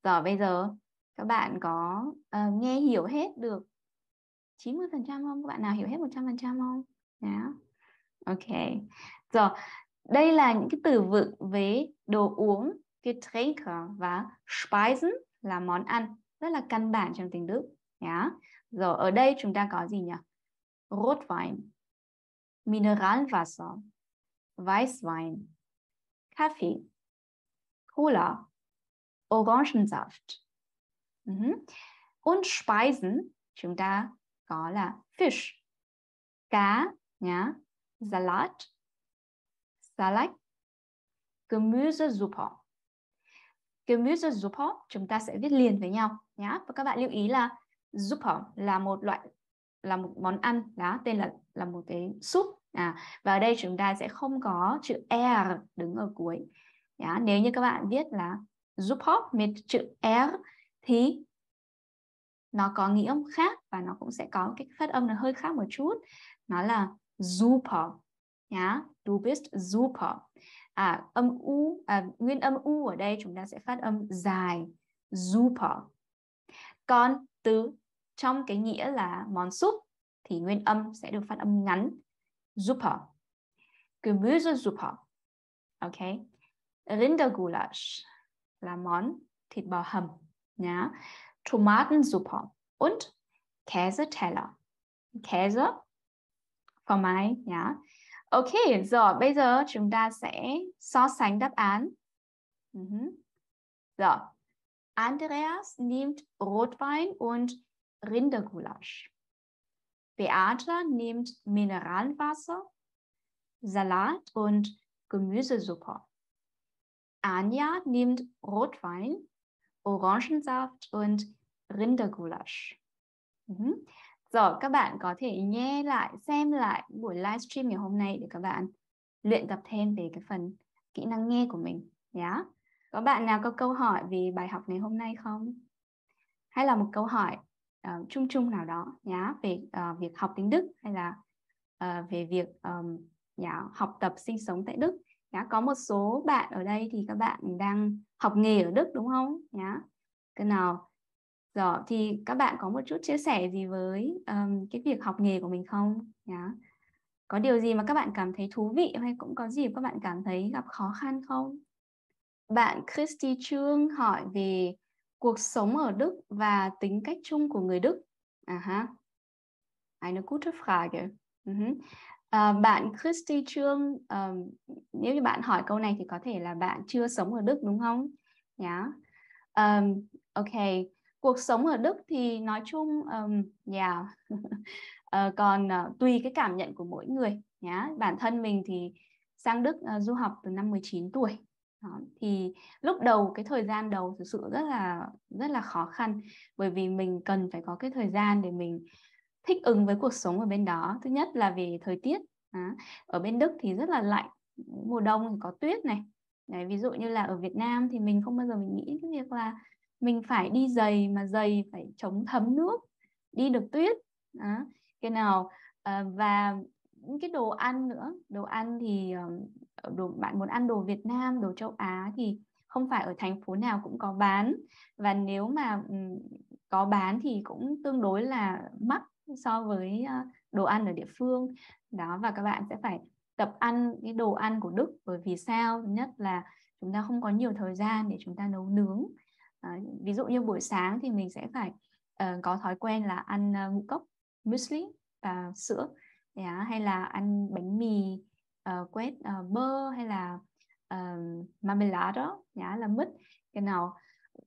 Rồi bây giờ các bạn có uh, nghe hiểu hết được 90% không? Các bạn nào hiểu hết 100% không? Yeah. Dạ. Ok. Rồi, đây là những cái từ vựng về đồ uống, Getränke và Speisen là món ăn rất là căn bản trong tiếng Đức. Yeah. Dạ. Rồi ở đây chúng ta có gì nhỉ? Rotwein, Mineralwasser, Weißwein, Kaffee, Cola, Orangensaft. Uh mhm. -huh. Und Speisen, chúng ta có là fish, cá, nhá, salad, salad, Gemüsesuppe. Gemüsesuppe chúng ta sẽ viết liền với nhau nhá. Và các bạn lưu ý là supper là một loại là một món ăn đó tên là là một cái súp à, và ở đây chúng ta sẽ không có chữ r đứng ở cuối đó, nếu như các bạn viết là supper mit chữ r thì nó có nghĩa khác và nó cũng sẽ có cái phát âm nó hơi khác một chút nó là super nhá du bist super à âm u à, nguyên âm u ở đây chúng ta sẽ phát âm dài super còn từ trong cái nghĩa là món súp thì nguyên âm sẽ được phát âm ngắn Suppe. Gemüsesuppe. Ok. Rindergulasch là món thịt bò hầm nhá. Tomatensuppe und Käseteller. Käse phô mai nhá. Ok, rồi bây giờ chúng ta sẽ so sánh đáp án. Uh -huh. Rồi. Andreas nimmt Rotwein und Rindergulasch. Beata nimmt Mineralwasser, Salat und Gemüsesuppe. Anja nimmt Rotwein, Orangensaft und Rindergulasch. Mhm. Rồi các bạn có thể nghe lại, xem lại buổi livestream ngày hôm nay để các bạn luyện tập thêm về cái phần kỹ năng nghe của mình nhé. Yeah. Có bạn nào có câu hỏi về bài học ngày hôm nay không? Hay là một câu hỏi uh, chung chung nào đó nhá về uh, việc học tiếng Đức hay là uh, về việc um, nhá, học tập sinh sống tại Đức nhá có một số bạn ở đây thì các bạn đang học nghề ở Đức đúng không nhá cái nào rồi thì các bạn có một chút chia sẻ gì với um, cái việc học nghề của mình không nhá có điều gì mà các bạn cảm thấy thú vị hay cũng có gì các bạn cảm thấy gặp khó khăn không bạn Christy Trương hỏi về cuộc sống ở Đức và tính cách chung của người Đức. À ha. Eine gute Frage. Uh-huh. À, bạn Christy Trương, uh, nếu như bạn hỏi câu này thì có thể là bạn chưa sống ở Đức đúng không? Nhá. Yeah. Um, ok, cuộc sống ở Đức thì nói chung um, yeah. uh, còn uh, tùy cái cảm nhận của mỗi người nhá. Dạ. Yeah. Bản thân mình thì sang Đức uh, du học từ năm 19 tuổi đó. thì lúc đầu cái thời gian đầu thực sự rất là rất là khó khăn bởi vì mình cần phải có cái thời gian để mình thích ứng với cuộc sống ở bên đó thứ nhất là về thời tiết đó. ở bên đức thì rất là lạnh mùa đông thì có tuyết này Đấy, ví dụ như là ở Việt Nam thì mình không bao giờ mình nghĩ cái việc là mình phải đi giày mà giày phải chống thấm nước đi được tuyết đó. cái nào à, và những cái đồ ăn nữa đồ ăn thì ờ, đồ bạn muốn ăn đồ Việt Nam đồ châu Á thì không phải ở thành phố nào cũng có bán và nếu mà có bán thì cũng tương đối là mắc so với ờ, đồ ăn ở địa phương đó và các bạn sẽ phải tập ăn cái đồ ăn của Đức bởi vì sao nhất là chúng ta không có nhiều thời gian để chúng ta nấu nướng à, ví dụ như buổi sáng thì mình sẽ phải uh, có thói quen là ăn uh, ngũ cốc muesli và sữa yeah, dạ, hay là ăn bánh mì uh, quét uh, bơ hay là uh, marmelade đó nhá là mứt cái nào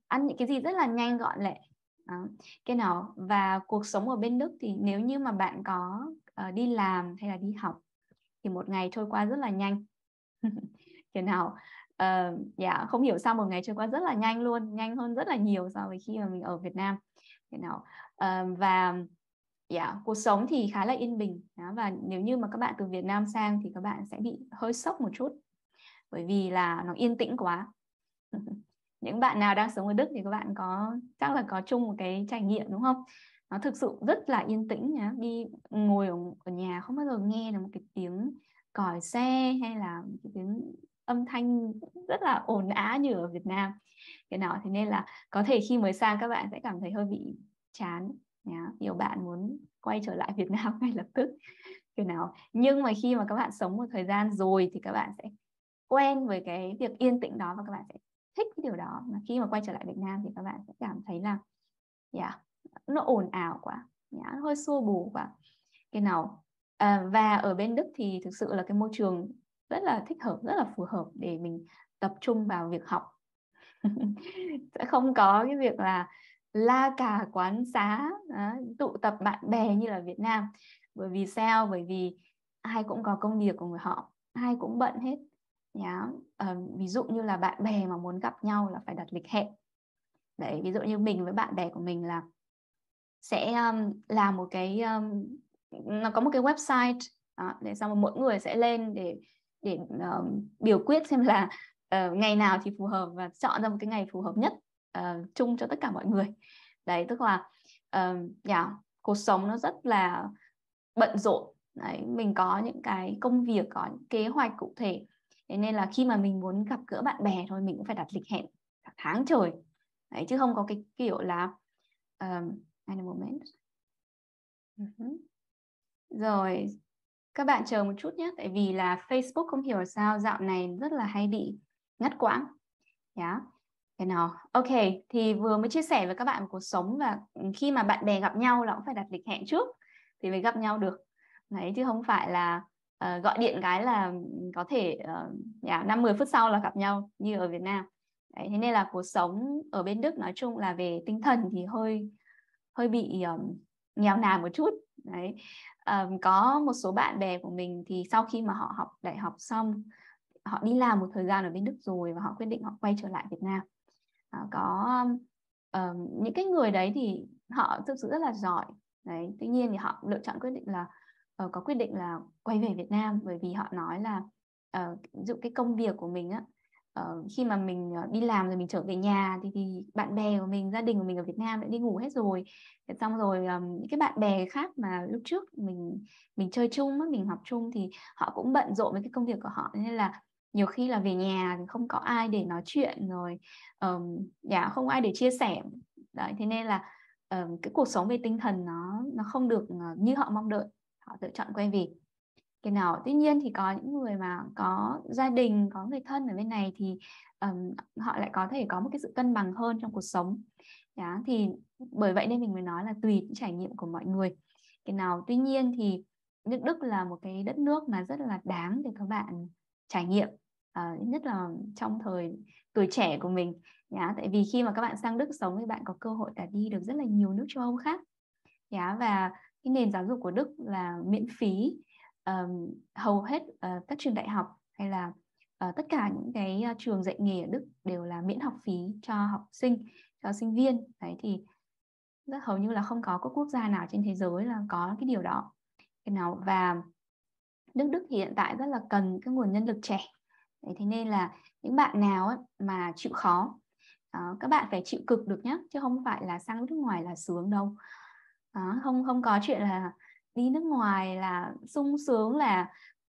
ăn những cái gì rất là nhanh gọn lẹ đó. cái nào và cuộc sống ở bên Đức thì nếu như mà bạn có uh, đi làm hay là đi học thì một ngày trôi qua rất là nhanh cái nào dạ uh, yeah, không hiểu sao một ngày trôi qua rất là nhanh luôn nhanh hơn rất là nhiều so với khi mà mình ở Việt Nam cái nào uh, và yeah, dạ, cuộc sống thì khá là yên bình đó, và nếu như mà các bạn từ Việt Nam sang thì các bạn sẽ bị hơi sốc một chút bởi vì là nó yên tĩnh quá những bạn nào đang sống ở Đức thì các bạn có chắc là có chung một cái trải nghiệm đúng không nó thực sự rất là yên tĩnh nhá đi ngồi ở, ở nhà không bao giờ nghe được một cái tiếng còi xe hay là một cái tiếng âm thanh rất là ồn ào như ở Việt Nam cái nào thế nên là có thể khi mới sang các bạn sẽ cảm thấy hơi bị chán yeah. nhiều bạn muốn quay trở lại Việt Nam ngay lập tức thế nào nhưng mà khi mà các bạn sống một thời gian rồi thì các bạn sẽ quen với cái việc yên tĩnh đó và các bạn sẽ thích cái điều đó mà khi mà quay trở lại Việt Nam thì các bạn sẽ cảm thấy là yeah, dạ, nó ồn ào quá yeah, dạ, nó hơi xô bù quá cái nào à, và ở bên Đức thì thực sự là cái môi trường rất là thích hợp rất là phù hợp để mình tập trung vào việc học sẽ không có cái việc là la cà quán xá đó, tụ tập bạn bè như là Việt Nam bởi vì sao bởi vì ai cũng có công việc của người họ ai cũng bận hết nhá à, ví dụ như là bạn bè mà muốn gặp nhau là phải đặt lịch hẹn đấy ví dụ như mình với bạn bè của mình là sẽ um, làm một cái um, nó có một cái website đó, để xong rồi mỗi người sẽ lên để để um, biểu quyết xem là uh, ngày nào thì phù hợp và chọn ra một cái ngày phù hợp nhất uh, chung cho tất cả mọi người đấy tức là uh, ờ, yeah, cuộc sống nó rất là bận rộn đấy mình có những cái công việc có những kế hoạch cụ thể thế nên là khi mà mình muốn gặp gỡ bạn bè thôi mình cũng phải đặt lịch hẹn cả tháng trời đấy chứ không có cái kiểu là um, moment uh-huh. rồi các bạn chờ một chút nhé tại vì là Facebook không hiểu sao dạo này rất là hay bị ngắt quãng yeah. Thế nào? Ok, thì vừa mới chia sẻ với các bạn cuộc sống và ừ, khi mà bạn bè gặp nhau là cũng phải đặt lịch hẹn trước thì mới gặp nhau được. Đấy chứ không phải là uh, gọi điện cái là ừ, có thể uh, yeah, 5 10 phút sau là gặp nhau như ở Việt Nam. Đấy, thế nên là cuộc sống ở bên Đức nói chung là về tinh thần thì hơi hơi bị um, nghèo nàn một chút. Đấy. Um, có một số bạn bè của mình thì sau khi mà họ học đại học xong họ đi làm một thời gian ở bên Đức rồi và họ quyết định họ quay trở lại Việt Nam Ờ, có um, những cái người đấy thì họ thực sự rất là giỏi đấy tuy nhiên thì họ lựa chọn quyết định là uh, có quyết định là quay về Việt Nam bởi vì họ nói là uh, dụ cái công việc của mình á uh, khi mà mình đi làm rồi mình trở về nhà thì, thì bạn bè của mình gia đình của mình ở Việt Nam đã đi ngủ hết rồi thế xong rồi um, những cái bạn bè khác mà lúc trước mình mình chơi chung mình học chung thì họ cũng bận rộn với cái công việc của họ nên là nhiều khi là về nhà thì không có ai để nói chuyện rồi um, dạ không ai để chia sẻ đấy thế nên là um, cái cuộc sống về tinh thần nó nó không được ờ, như họ mong đợi họ tự chọn quay về cái nào tuy nhiên thì có những người mà có gia đình có người thân ở bên này thì um, họ lại có thể có một cái sự cân bằng hơn trong cuộc sống Đó, thì bởi vậy nên mình mới nói là tùy những trải nghiệm của mọi người cái nào tuy nhiên thì nước Đức là một cái đất nước mà rất là đáng để các bạn trải nghiệm à, nhất là trong thời tuổi trẻ của mình nhá dạ, tại vì khi mà các bạn sang Đức sống thì bạn có cơ hội là đi được rất là nhiều nước châu Âu khác nhá dạ, và cái nền giáo dục của Đức là miễn phí um, hầu hết uh, các trường đại học hay là uh, tất cả những cái uh, trường dạy nghề ở Đức đều là miễn học phí cho học sinh cho sinh viên đấy thì rất hầu như là không có các quốc gia nào trên thế giới là có cái điều đó cái nào và nước Đức thì hiện tại rất là cần cái nguồn nhân lực trẻ Đấy, thế nên là những bạn nào ấy mà chịu khó đó, ờ, các bạn phải chịu cực được nhé chứ không phải là sang nước ngoài là sướng đâu đó, ờ, không không có chuyện là đi nước ngoài là sung sướng là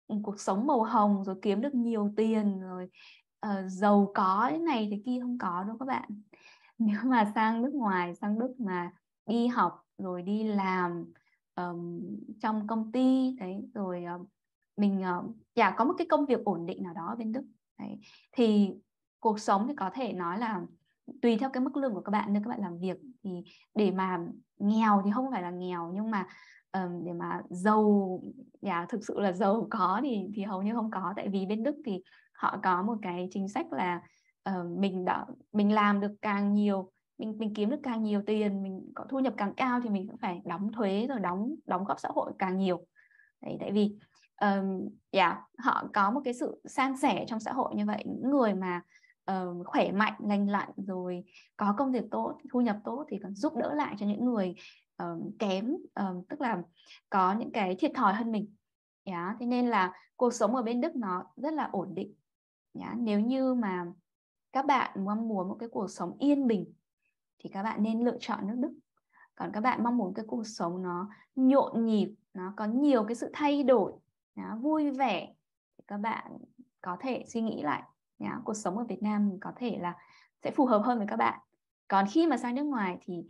ừ, cuộc sống màu hồng rồi kiếm được nhiều tiền rồi uh, giàu có thế này thế kia không có đâu các bạn nếu mà sang nước ngoài sang đức mà đi học rồi đi làm um, trong công ty đấy rồi um, mình uh, ờ, yeah, có một cái công việc ổn định nào đó ở bên Đức Đấy. thì cuộc sống thì có thể nói là tùy theo cái mức lương của các bạn nếu các bạn làm việc thì để mà nghèo thì không phải là nghèo nhưng mà um, để mà giàu yeah, thực sự là giàu có thì thì hầu như không có tại vì bên Đức thì họ có một cái chính sách là uh, mình đã mình làm được càng nhiều mình mình kiếm được càng nhiều tiền mình có thu nhập càng cao thì mình cũng phải đóng thuế rồi đóng đóng góp xã hội càng nhiều đấy tại vì um, yeah, họ có một cái sự san sẻ trong xã hội như vậy những người mà uh, khỏe mạnh lành lặn rồi có công việc tốt thu nhập tốt thì còn giúp đỡ lại cho những người um, kém um, tức là có những cái thiệt thòi hơn mình yeah, thế nên là cuộc sống ở bên đức nó rất là ổn định yeah, nếu như mà các bạn mong muốn một cái cuộc sống yên bình thì các bạn nên lựa chọn nước đức còn các bạn mong muốn cái cuộc sống nó nhộn nhịp nó có nhiều cái sự thay đổi nhá, vui vẻ thì các bạn có thể suy nghĩ lại nhá, cuộc sống ở Việt Nam có thể là sẽ phù hợp hơn với các bạn còn khi mà sang nước ngoài thì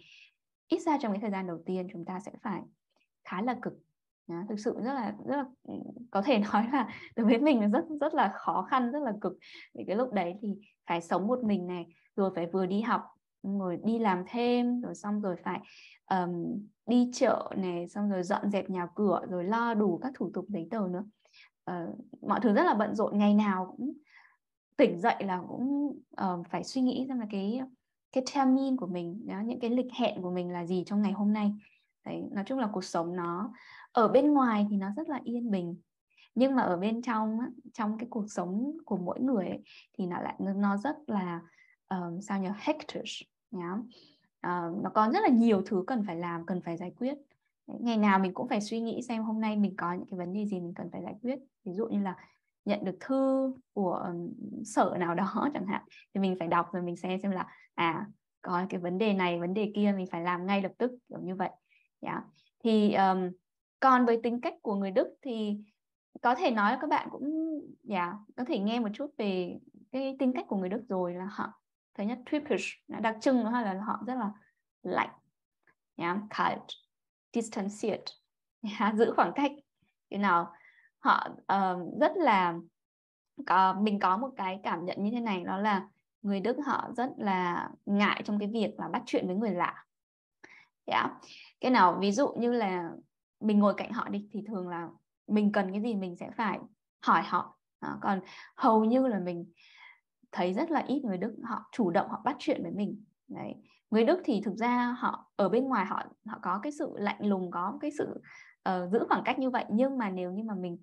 ít ra trong cái thời gian đầu tiên chúng ta sẽ phải khá là cực đó, thực sự rất là rất là ừ, có thể nói là đối với mình rất rất là khó khăn rất là cực vì cái lúc đấy thì phải sống một mình này rồi phải vừa đi học rồi đi làm thêm rồi xong rồi phải um, đi chợ này xong rồi dọn dẹp nhà cửa rồi lo đủ các thủ tục giấy tờ nữa uh, mọi thứ rất là bận rộn ngày nào cũng tỉnh dậy là cũng uh, phải suy nghĩ xem là cái cái termin của mình đó, những cái lịch hẹn của mình là gì trong ngày hôm nay đấy nói chung là cuộc sống nó ở bên ngoài thì nó rất là yên bình nhưng mà ở bên trong trong cái cuộc sống của mỗi người ấy, thì nó lại nó rất là um, sao nhỉ hectic nhá à, nó còn rất là nhiều thứ cần phải làm cần phải giải quyết ngày nào mình cũng phải suy nghĩ xem hôm nay mình có những cái vấn đề gì mình cần phải giải quyết ví dụ như là nhận được thư của sở nào đó chẳng hạn thì mình phải đọc rồi mình xem xem là à có cái vấn đề này vấn đề kia mình phải làm ngay lập tức kiểu như vậy yeah. thì um, còn với tính cách của người Đức thì có thể nói là các bạn cũng yeah, có thể nghe một chút về cái tính cách của người Đức rồi là họ thứ nhất typisch đặc trưng đó là họ rất là lạnh yeah, kalt distanziert yeah, giữ khoảng cách you know họ uh, rất là có, mình có một cái cảm nhận như thế này đó là người Đức họ rất là ngại trong cái việc là bắt chuyện với người lạ yeah. cái nào ví dụ như là mình ngồi cạnh họ đi thì thường là mình cần cái gì mình sẽ phải hỏi họ đó. còn hầu như là mình thấy rất là ít người Đức họ chủ động họ bắt chuyện với mình đấy người Đức thì thực ra họ ở bên ngoài họ họ có cái sự lạnh lùng có cái sự uh, giữ khoảng cách như vậy nhưng mà nếu như mà mình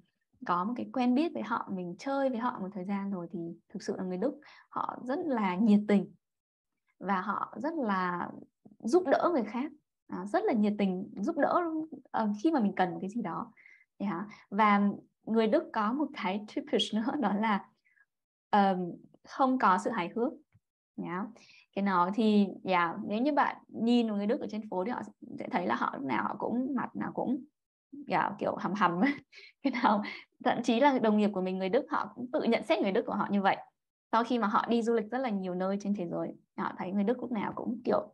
có một cái quen biết với họ mình chơi với họ một thời gian rồi thì thực sự là người Đức họ rất là nhiệt tình và họ rất là giúp đỡ người khác à, rất là nhiệt tình giúp đỡ uh, khi mà mình cần cái gì đó yeah. và người Đức có một cái typish nữa đó là um, không có sự hài hước yeah. cái nó thì yeah, dạ, nếu như bạn nhìn người Đức ở trên phố thì họ sẽ thấy là họ lúc nào họ cũng mặt nào cũng yeah, dạ, kiểu hầm hầm cái nào thậm chí là đồng nghiệp của mình người Đức họ cũng tự nhận xét người Đức của họ như vậy sau khi mà họ đi du lịch rất là nhiều nơi trên thế giới họ thấy người Đức lúc nào cũng kiểu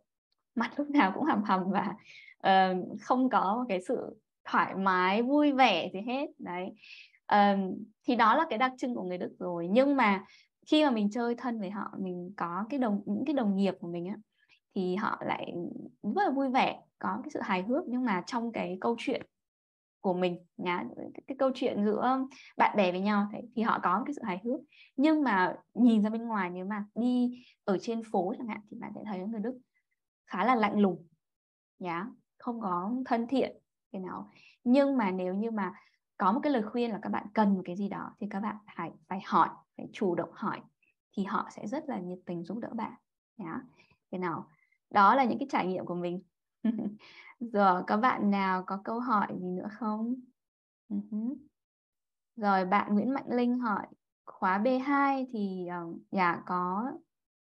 mặt lúc nào cũng hầm hầm và uh, không có cái sự thoải mái vui vẻ gì hết đấy um, thì đó là cái đặc trưng của người Đức rồi nhưng mà khi mà mình chơi thân với họ mình có cái đồng những cái đồng nghiệp của mình á thì họ lại rất là vui vẻ có cái sự hài hước nhưng mà trong cái câu chuyện của mình nhá cái, cái câu chuyện giữa bạn bè với nhau thế, thì họ có cái sự hài hước nhưng mà nhìn ra bên ngoài nếu mà đi ở trên phố chẳng hạn thì bạn sẽ thấy người Đức khá là lạnh lùng nhá không có thân thiện cái nào nhưng mà nếu như mà có một cái lời khuyên là các bạn cần một cái gì đó thì các bạn phải phải hỏi phải chủ động hỏi thì họ sẽ rất là nhiệt tình giúp đỡ bạn nhá thế nào đó là những cái trải nghiệm của mình rồi có bạn nào có câu hỏi gì nữa không ừ rồi bạn Nguyễn Mạnh Linh hỏi khóa B2 thì uh, dạ có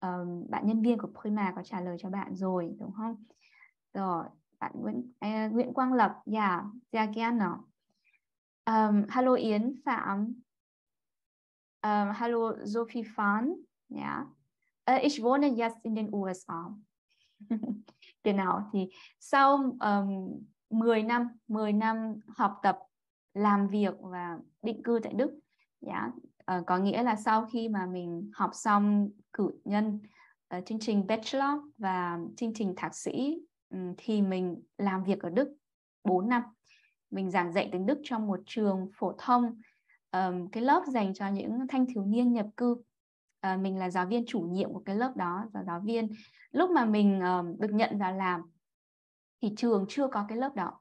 uh, bạn nhân viên của Prima có trả lời cho bạn rồi đúng không rồi bạn Nguyễn uh, Nguyễn Quang Lập dạ dạ Giano um, hello Yến Phạm Ähm, hallo Sophie Fahn, ja. Äh, ich wohne jetzt in den USA. genau, thì sau um, ähm, 10 năm, 10 năm học tập, làm việc và định cư tại Đức, yeah, dạ. uh, ờ, có nghĩa là sau khi mà mình học xong cử nhân uh, chương trình bachelor và chương trình thạc sĩ um, thì mình làm việc ở Đức 4 năm. Mình giảng dạy tiếng Đức trong một trường phổ thông um, cái lớp dành cho những thanh thiếu niên nhập cư à, mình là giáo viên chủ nhiệm của cái lớp đó và giáo viên lúc mà mình uh, được nhận vào làm thì trường chưa có cái lớp đó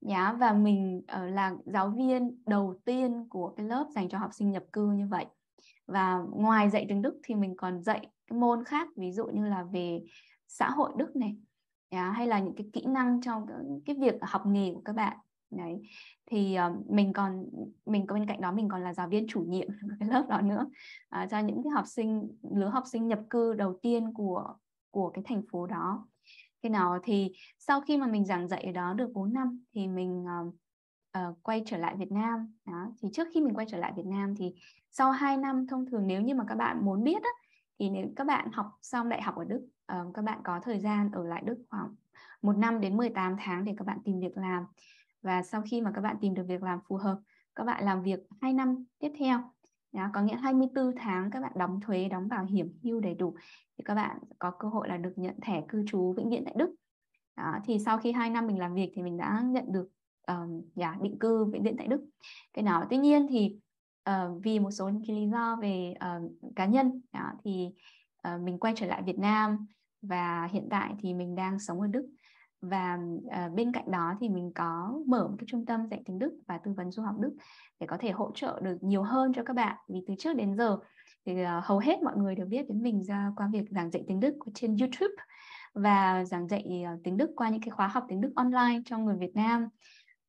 nhá và mình uh, là giáo viên đầu tiên của cái lớp dành cho học sinh nhập cư như vậy và ngoài dạy tiếng Đức thì mình còn dạy cái môn khác ví dụ như là về xã hội Đức này nhá, hay là những cái kỹ năng trong cái việc học nghề của các bạn đấy thì uh, mình còn mình có bên cạnh đó mình còn là giáo viên chủ nhiệm cái lớp đó nữa uh, cho những cái học sinh lứa học sinh nhập cư đầu tiên của của cái thành phố đó thế nào thì sau khi mà mình giảng dạy ở đó được 4 năm thì mình uh, uh, quay trở lại Việt Nam đó thì trước khi mình quay trở lại Việt Nam thì sau 2 năm thông thường nếu như mà các bạn muốn biết á, thì nếu các bạn học xong đại học ở Đức uh, các bạn có thời gian ở lại Đức khoảng một năm đến 18 tháng để các bạn tìm việc làm và sau khi mà các bạn tìm được việc làm phù hợp các bạn làm việc 2 năm tiếp theo đó, có nghĩa 24 tháng các bạn đóng thuế đóng bảo hiểm hưu đầy đủ thì các bạn có cơ hội là được nhận thẻ cư trú vĩnh viễn tại Đức đó, thì sau khi 2 năm mình làm việc thì mình đã nhận được um, yeah, dạ, định cư vĩnh viễn tại Đức cái nào tuy nhiên thì uh, vì một số những lý do về uh, cá nhân đó, thì uh, mình quay trở lại Việt Nam và hiện tại thì mình đang sống ở Đức và uh, bên cạnh đó thì mình có mở một cái trung tâm dạy tiếng Đức và tư vấn du học Đức để có thể hỗ trợ được nhiều hơn cho các bạn vì từ trước đến giờ thì uh, hầu hết mọi người đều biết đến mình ra qua việc giảng dạy tiếng Đức trên YouTube và giảng dạy uh, tiếng Đức qua những cái khóa học tiếng Đức online cho người Việt Nam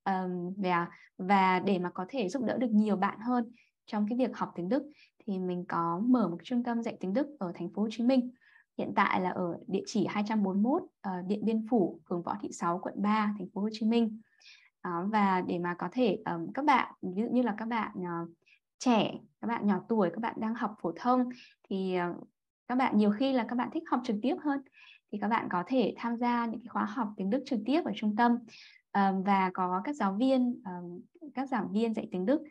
um, và và để mà có thể giúp đỡ được nhiều bạn hơn trong cái việc học tiếng Đức thì mình có mở một trung tâm dạy tiếng Đức ở thành phố Hồ Chí Minh Hiện tại là ở địa chỉ 241 uh, ờ, Điện Biên Phủ, phường Võ Thị Sáu, quận 3, thành phố Hồ Chí Minh. Uh, và để mà có thể um, các bạn ví dụ như là các bạn uh, trẻ, các bạn nhỏ tuổi, các bạn đang học phổ thông thì uh, các bạn nhiều khi là các bạn thích học trực tiếp hơn thì các bạn có thể tham gia những cái khóa học tiếng Đức trực tiếp ở trung tâm uh, và có các giáo viên, uh, các giảng viên dạy tiếng Đức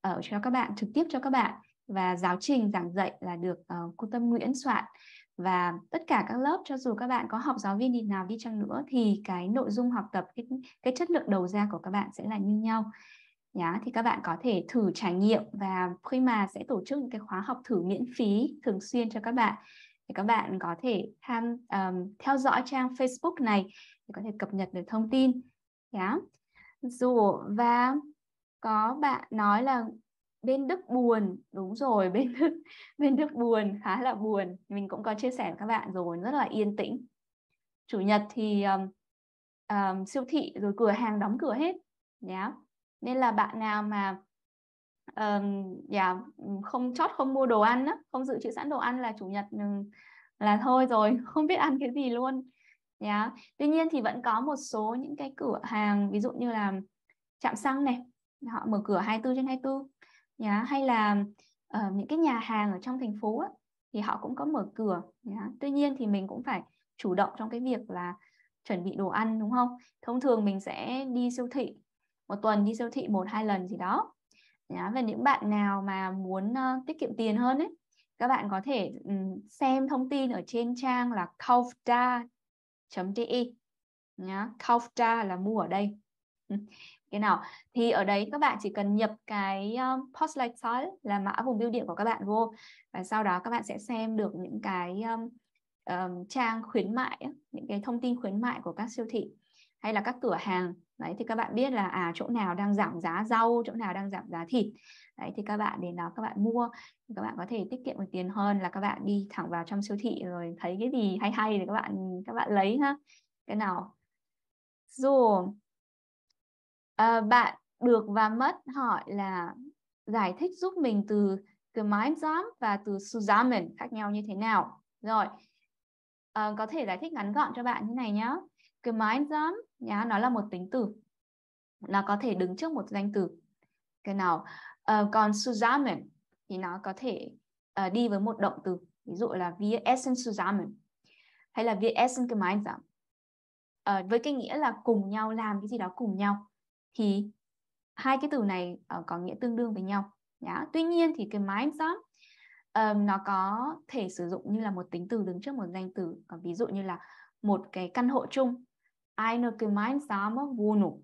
ở cho các bạn trực tiếp cho các bạn và giáo trình giảng dạy là được uh, cô Tâm Nguyễn soạn và tất cả các lớp cho dù các bạn có học giáo viên đi nào đi chăng nữa thì cái nội dung học tập cái, cái chất lượng đầu ra của các bạn sẽ là như nhau nhá thì các bạn có thể thử trải nghiệm và khi mà sẽ tổ chức những cái khóa học thử miễn phí thường xuyên cho các bạn thì các bạn có thể tham um, theo dõi trang Facebook này để có thể cập nhật được thông tin nhá dù và có bạn nói là bên Đức buồn đúng rồi bên Đức bên Đức buồn khá là buồn mình cũng có chia sẻ với các bạn rồi rất là yên tĩnh chủ nhật thì um, um, siêu thị rồi cửa hàng đóng cửa hết nhá yeah. nên là bạn nào mà um, yeah, không chót không mua đồ ăn á, không dự trữ sẵn đồ ăn là chủ nhật là thôi rồi không biết ăn cái gì luôn nhá yeah. tuy nhiên thì vẫn có một số những cái cửa hàng ví dụ như là trạm xăng này họ mở cửa 24 trên 24 yeah, hay là uh, những cái nhà hàng ở trong thành phố á, thì họ cũng có mở cửa yeah. tuy nhiên thì mình cũng phải chủ động trong cái việc là chuẩn bị đồ ăn đúng không thông thường mình sẽ đi siêu thị một tuần đi siêu thị một hai lần gì đó yeah. và những bạn nào mà muốn uh, tiết kiệm tiền hơn ấy các bạn có thể um, xem thông tin ở trên trang là kaufda.de nhá kaufda là mua ở đây thế nào thì ở đấy các bạn chỉ cần nhập cái um, ờ, post like là mã vùng biêu điện của các bạn vô và sau đó các bạn sẽ xem được những cái um, um, trang khuyến mại những cái thông tin khuyến mại của các siêu thị hay là các cửa hàng đấy thì các bạn biết là à chỗ nào đang giảm giá rau chỗ nào đang giảm giá thịt đấy thì các bạn đến đó các bạn mua các bạn có thể tiết kiệm được tiền hơn là các bạn đi thẳng vào trong siêu thị rồi thấy cái gì hay hay thì các bạn các bạn lấy ha cái nào rồi à, bạn được và mất hỏi là giải thích giúp mình từ gemeinsam và từ zusammen khác nhau như thế nào rồi à, có thể giải thích ngắn gọn cho bạn như này nhé gemeinsam nhá nó là một tính từ nó có thể đứng trước một danh từ cái nào à, còn zusammen thì nó có thể uh, đi với một động từ ví dụ là wir essen zusammen hay là wir essen gemeinsam uh, với cái nghĩa là cùng nhau làm cái gì đó cùng nhau thì hai cái từ này uh, có nghĩa tương đương với nhau nhá tuy nhiên thì cái mindset um, nó có thể sử dụng như là một tính từ đứng trước một danh từ còn ờ, ví dụ như là một cái căn hộ chung eine gemeinsame Wohnung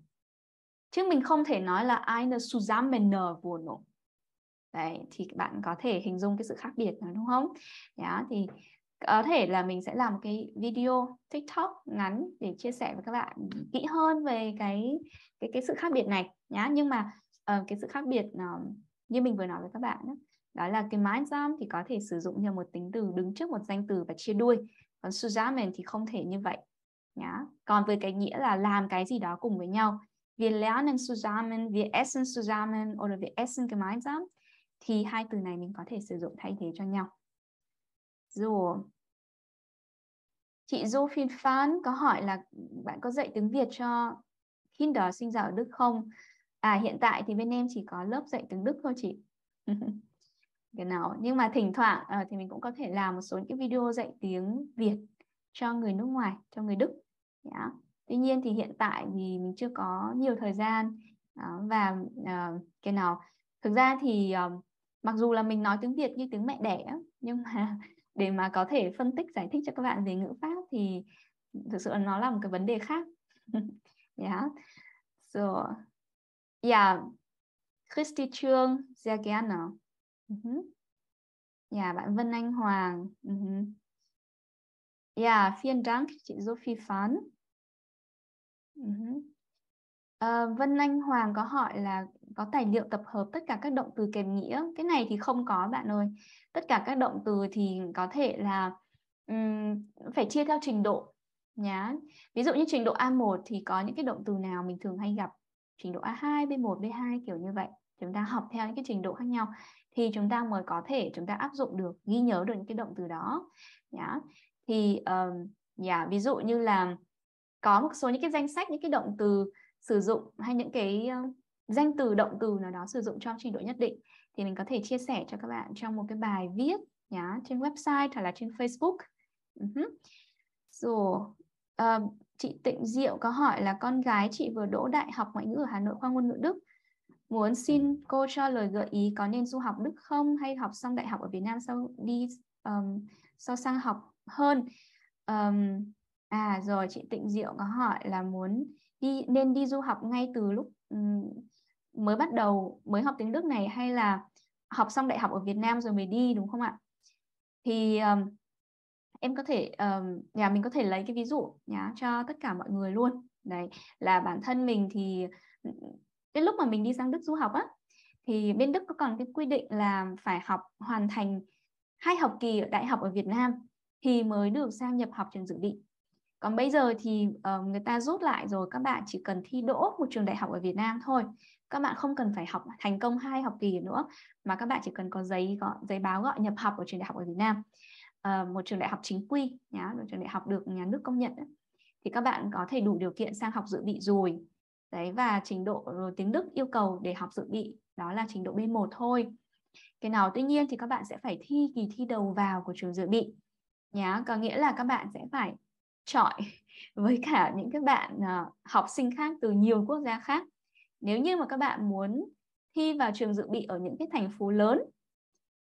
chứ mình không thể nói là eine zusammene Wohnung đấy thì bạn có thể hình dung cái sự khác biệt này đúng không? Đó, thì có thể là mình sẽ làm một cái video tiktok ngắn để chia sẻ với các bạn kỹ hơn về cái cái cái sự khác biệt này nhá nhưng mà uh, cái sự khác biệt uh, như mình vừa nói với các bạn đó, đó là cái mindset thì có thể sử dụng như một tính từ đứng trước một danh từ và chia đuôi còn suzamen thì không thể như vậy nhá còn với cái nghĩa là làm cái gì đó cùng với nhau vì lernen zusammen vì essen zusammen oder wir essen gemeinsam thì hai từ này mình có thể sử dụng thay thế cho nhau dù Chị Du Phiên Phán có hỏi là bạn có dạy tiếng Việt cho kinder sinh ra ở Đức không? À hiện tại thì bên em chỉ có lớp dạy tiếng Đức thôi chị. nào Nhưng mà thỉnh thoảng à, thì mình cũng có thể làm một số những cái video dạy tiếng Việt cho người nước ngoài, cho người Đức. Yeah. Tuy nhiên thì hiện tại thì mình chưa có nhiều thời gian à, và à, cái nào thực ra thì à, mặc dù là mình nói tiếng Việt như tiếng mẹ đẻ nhưng mà để mà có thể phân tích giải thích cho các bạn về ngữ pháp thì thực sự nó là một cái vấn đề khác yeah dạ. so yeah dạ. Christy Trương sehr gerne uh-huh. yeah bạn Vân Anh Hoàng uh-huh. yeah vielen Dank chị Sophie Phán uh-huh. uh, Vân Anh Hoàng có hỏi là có tài liệu tập hợp tất cả các động từ kèm nghĩa cái này thì không có bạn ơi tất cả các động từ thì có thể là um, phải chia theo trình độ nhá ví dụ như trình độ A1 thì có những cái động từ nào mình thường hay gặp trình độ A2 B1 B2 kiểu như vậy chúng ta học theo những cái trình độ khác nhau thì chúng ta mới có thể chúng ta áp dụng được ghi nhớ được những cái động từ đó nhá thì um, yeah, dạ, ví dụ như là có một số những cái danh sách những cái động từ sử dụng hay những cái danh từ động từ nào đó sử dụng trong trình độ nhất định thì mình có thể chia sẻ cho các bạn trong một cái bài viết nhá trên website hoặc là trên Facebook. Uh-huh. Rồi uh, chị Tịnh Diệu có hỏi là con gái chị vừa đỗ đại học ngoại ngữ ở Hà Nội khoa ngôn ngữ Đức muốn xin cô cho lời gợi ý có nên du học Đức không hay học xong đại học ở Việt Nam sau đi um, sau sang học hơn um, à rồi chị Tịnh Diệu có hỏi là muốn đi nên đi du học ngay từ lúc mới bắt đầu mới học tiếng Đức này hay là học xong đại học ở Việt Nam rồi mới đi đúng không ạ? Thì um, em có thể um, nhà mình có thể lấy cái ví dụ nhá cho tất cả mọi người luôn. Đấy là bản thân mình thì cái lúc mà mình đi sang Đức du học á thì bên Đức có còn cái quy định là phải học hoàn thành hai học kỳ ở đại học ở Việt Nam thì mới được sang nhập học trường dự bị. Còn bây giờ thì uh, người ta rút lại rồi các bạn chỉ cần thi đỗ một trường đại học ở Việt Nam thôi các bạn không cần phải học thành công hai học kỳ nữa mà các bạn chỉ cần có giấy gọi giấy báo gọi nhập học của trường đại học ở Việt Nam à, một trường đại học chính quy nhá một trường đại học được nhà nước công nhận thì các bạn có thể đủ điều kiện sang học dự bị rồi đấy và trình độ ờ, tiếng Đức yêu cầu để học dự bị đó là trình độ B1 thôi cái nào tuy nhiên thì các bạn sẽ phải thi kỳ thi đầu vào của trường dự bị nhá có nghĩa là các bạn sẽ phải chọi với cả những các bạn uh, học sinh khác từ nhiều quốc gia khác nếu như mà các bạn muốn thi vào trường dự bị ở những cái thành phố lớn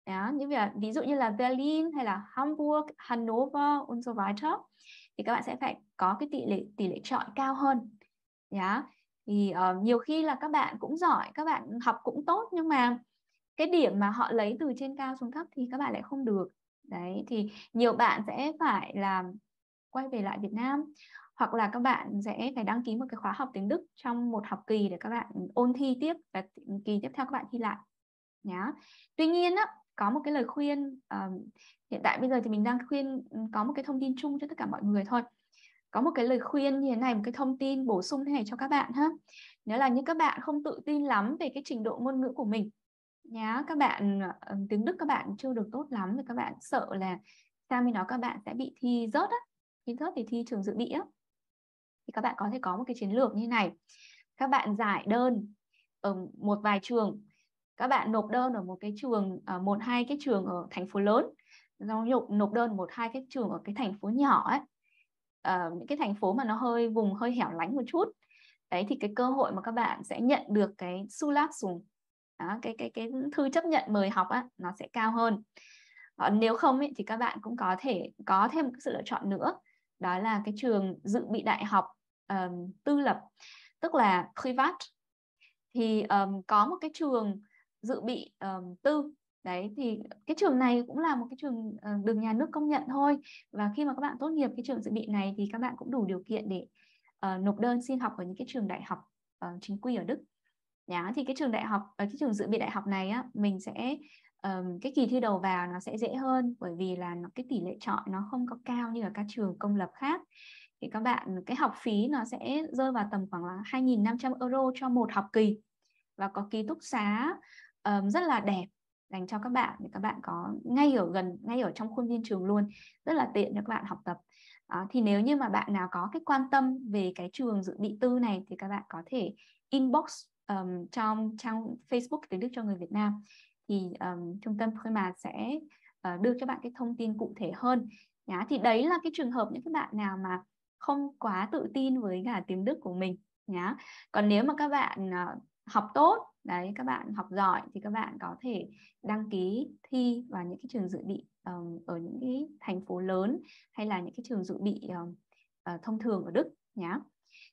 đó, như là, ví dụ như là Berlin hay là Hamburg, Hanover und so weiter thì các bạn sẽ phải có cái tỷ lệ tỷ lệ chọi cao hơn yeah. thì uh, nhiều khi là các bạn cũng giỏi các bạn học cũng tốt nhưng mà cái điểm mà họ lấy từ trên cao xuống thấp thì các bạn lại không được đấy thì nhiều bạn sẽ phải làm quay về lại Việt Nam hoặc là các bạn sẽ phải đăng ký một cái khóa học tiếng Đức trong một học kỳ để các bạn ôn thi tiếp và kỳ tiếp theo các bạn thi lại nhá tuy nhiên á có một cái lời khuyên uh, hiện tại bây giờ thì mình đang khuyên có một cái thông tin chung cho tất cả mọi người thôi có một cái lời khuyên như thế này một cái thông tin bổ sung thế này cho các bạn ha nếu là như các bạn không tự tin lắm về cái trình độ ngôn ngữ của mình nhá các bạn ờ, tiếng đức các bạn chưa được tốt lắm thì các bạn sợ là sang bên đó các bạn sẽ bị thi rớt á thi rớt thì thi trường dự bị á thì các bạn có thể có một cái chiến lược như này các bạn giải đơn ở một vài trường các bạn nộp đơn ở một cái trường à, một hai cái trường ở thành phố lớn giao nhục nộp đơn một hai cái trường ở cái thành phố nhỏ ấy à, những cái thành phố mà nó hơi vùng hơi hẻo lánh một chút đấy thì cái cơ hội mà các bạn sẽ nhận được cái su lát xuống đó, cái cái cái thư chấp nhận mời học á, nó sẽ cao hơn à, nếu không ấy, thì các bạn cũng có thể có thêm một sự lựa chọn nữa đó là cái trường dự bị đại học um, tư lập tức là privat thì um, có một cái trường dự bị um, tư đấy thì cái trường này cũng là một cái trường uh, được nhà nước công nhận thôi và khi mà các bạn tốt nghiệp cái trường dự bị này thì các bạn cũng đủ điều kiện để uh, nộp đơn xin học ở những cái trường đại học uh, chính quy ở Đức nhá thì cái trường đại học uh, cái trường dự bị đại học này á mình sẽ um, cái kỳ thi đầu vào nó sẽ dễ hơn bởi vì là nó cái tỷ lệ chọn nó không có cao như ở các trường công lập khác thì các bạn cái học phí nó sẽ rơi vào tầm khoảng là 2.500 euro cho một học kỳ và có ký túc xá um, rất là đẹp dành cho các bạn thì các bạn có ngay ở gần ngay ở trong khuôn viên trường luôn rất là tiện cho các bạn học tập à, thì nếu như mà bạn nào có cái quan tâm về cái trường dự bị tư này thì các bạn có thể inbox um, trong trang Facebook tiếng Đức cho người Việt Nam thì um, trung tâm khơi mà sẽ uh, đưa cho bạn cái thông tin cụ thể hơn nhá thì đấy là cái trường hợp những các bạn nào mà không quá tự tin với cả tiếng Đức của mình nhá. Còn nếu mà các bạn ờ, học tốt đấy các bạn học giỏi thì các bạn có thể đăng ký thi vào những cái trường dự bị um, ở những cái thành phố lớn hay là những cái trường dự bị um, uh, thông thường ở Đức nhá.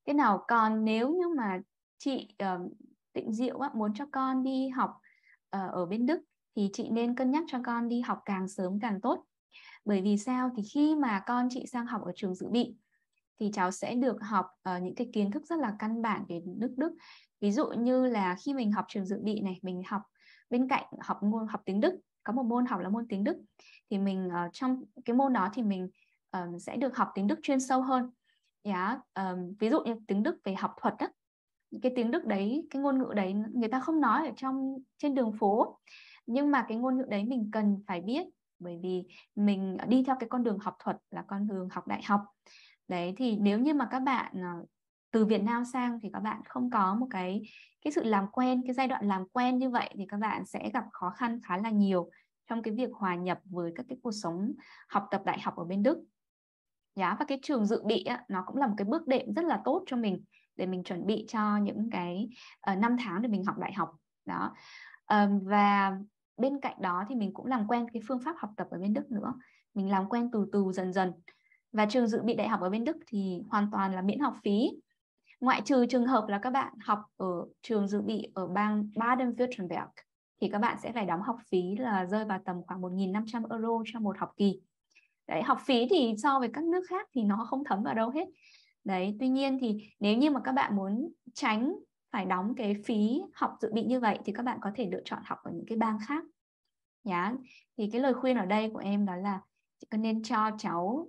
Thế nào còn nếu như mà chị um, Tịnh Diệu á, muốn cho con đi học uh, ở bên Đức thì chị nên cân nhắc cho con đi học càng sớm càng tốt. Bởi vì sao thì khi mà con chị sang học ở trường dự bị thì cháu sẽ được học uh, những cái kiến thức rất là căn bản về nước Đức. Ví dụ như là khi mình học trường dự bị này, mình học bên cạnh học môn học tiếng Đức, có một môn học là môn tiếng Đức thì mình uh, trong cái môn đó thì mình um, sẽ được học tiếng Đức chuyên sâu hơn. Yeah, dạ, um, ví dụ như tiếng Đức về học thuật đó. Cái tiếng Đức đấy, cái ngôn ngữ đấy người ta không nói ở trong trên đường phố. Nhưng mà cái ngôn ngữ đấy mình cần phải biết bởi vì mình đi theo cái con đường học thuật là con đường học đại học đấy thì nếu như mà các bạn ờ, từ Việt Nam sang thì các bạn không có một cái cái sự làm quen cái giai đoạn làm quen như vậy thì các bạn sẽ gặp khó khăn khá là nhiều trong cái việc hòa nhập với các cái cuộc sống học tập đại học ở bên Đức giá dạ, và cái trường dự bị á, nó cũng là một cái bước đệm rất là tốt cho mình để mình chuẩn bị cho những cái uh, năm tháng để mình học đại học đó uh, và bên cạnh đó thì mình cũng làm quen cái phương pháp học tập ở bên Đức nữa mình làm quen từ từ dần dần và trường dự bị đại học ở bên Đức thì hoàn toàn là miễn học phí ngoại trừ trường hợp là các bạn học ở trường dự bị ở bang Baden-Württemberg thì các bạn sẽ phải đóng học phí là rơi vào tầm khoảng 1.500 euro cho một học kỳ. Đấy, học phí thì so với các nước khác thì nó không thấm vào đâu hết. Đấy, tuy nhiên thì nếu như mà các bạn muốn tránh phải đóng cái phí học dự bị như vậy thì các bạn có thể lựa chọn học ở những cái bang khác. Nhá. Thì cái lời khuyên ở đây của em đó là chỉ cần nên cho cháu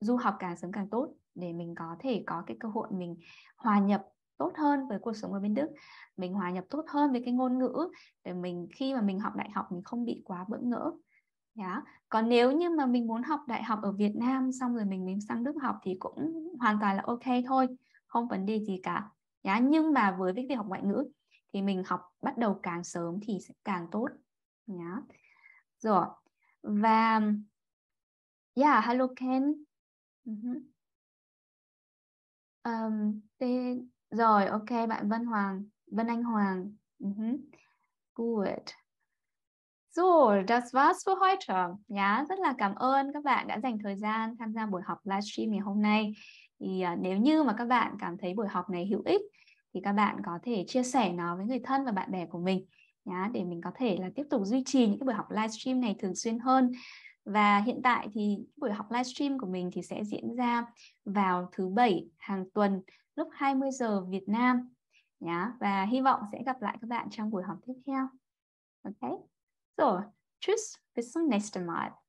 du học càng sớm càng tốt để mình có thể có cái cơ hội mình hòa nhập tốt hơn với cuộc sống ở bên Đức mình hòa nhập tốt hơn với cái ngôn ngữ để mình khi mà mình học đại học mình không bị quá bỡ ngỡ Yeah. Còn nếu như mà mình muốn học đại học ở Việt Nam xong rồi mình mình sang Đức học thì cũng hoàn toàn là ok thôi, không vấn đề gì cả. Yeah. Nhưng mà với việc học ngoại ngữ thì mình học bắt đầu càng sớm thì sẽ càng tốt. Yeah. Rồi. Và yeah, hello Ken uh-huh. Um, thế rồi ok bạn Vân Hoàng, Vân Anh Hoàng. Uh-huh. Gut. So, das war's für heute. Nhá, dạ, rất là cảm ơn các bạn đã dành thời gian tham gia buổi học livestream ngày hôm nay. Thì uh, nếu như mà các bạn cảm thấy buổi học này hữu ích thì các bạn có thể chia sẻ nó với người thân và bạn bè của mình nhá dạ, để mình có thể là tiếp tục duy trì những cái buổi học livestream này thường xuyên hơn. Và hiện tại thì buổi học livestream của mình thì sẽ diễn ra vào thứ bảy hàng tuần lúc 20 giờ Việt Nam. Nhá. Và hy vọng sẽ gặp lại các bạn trong buổi học tiếp theo. Okay? So, tschüss, bis zum nächsten Mal.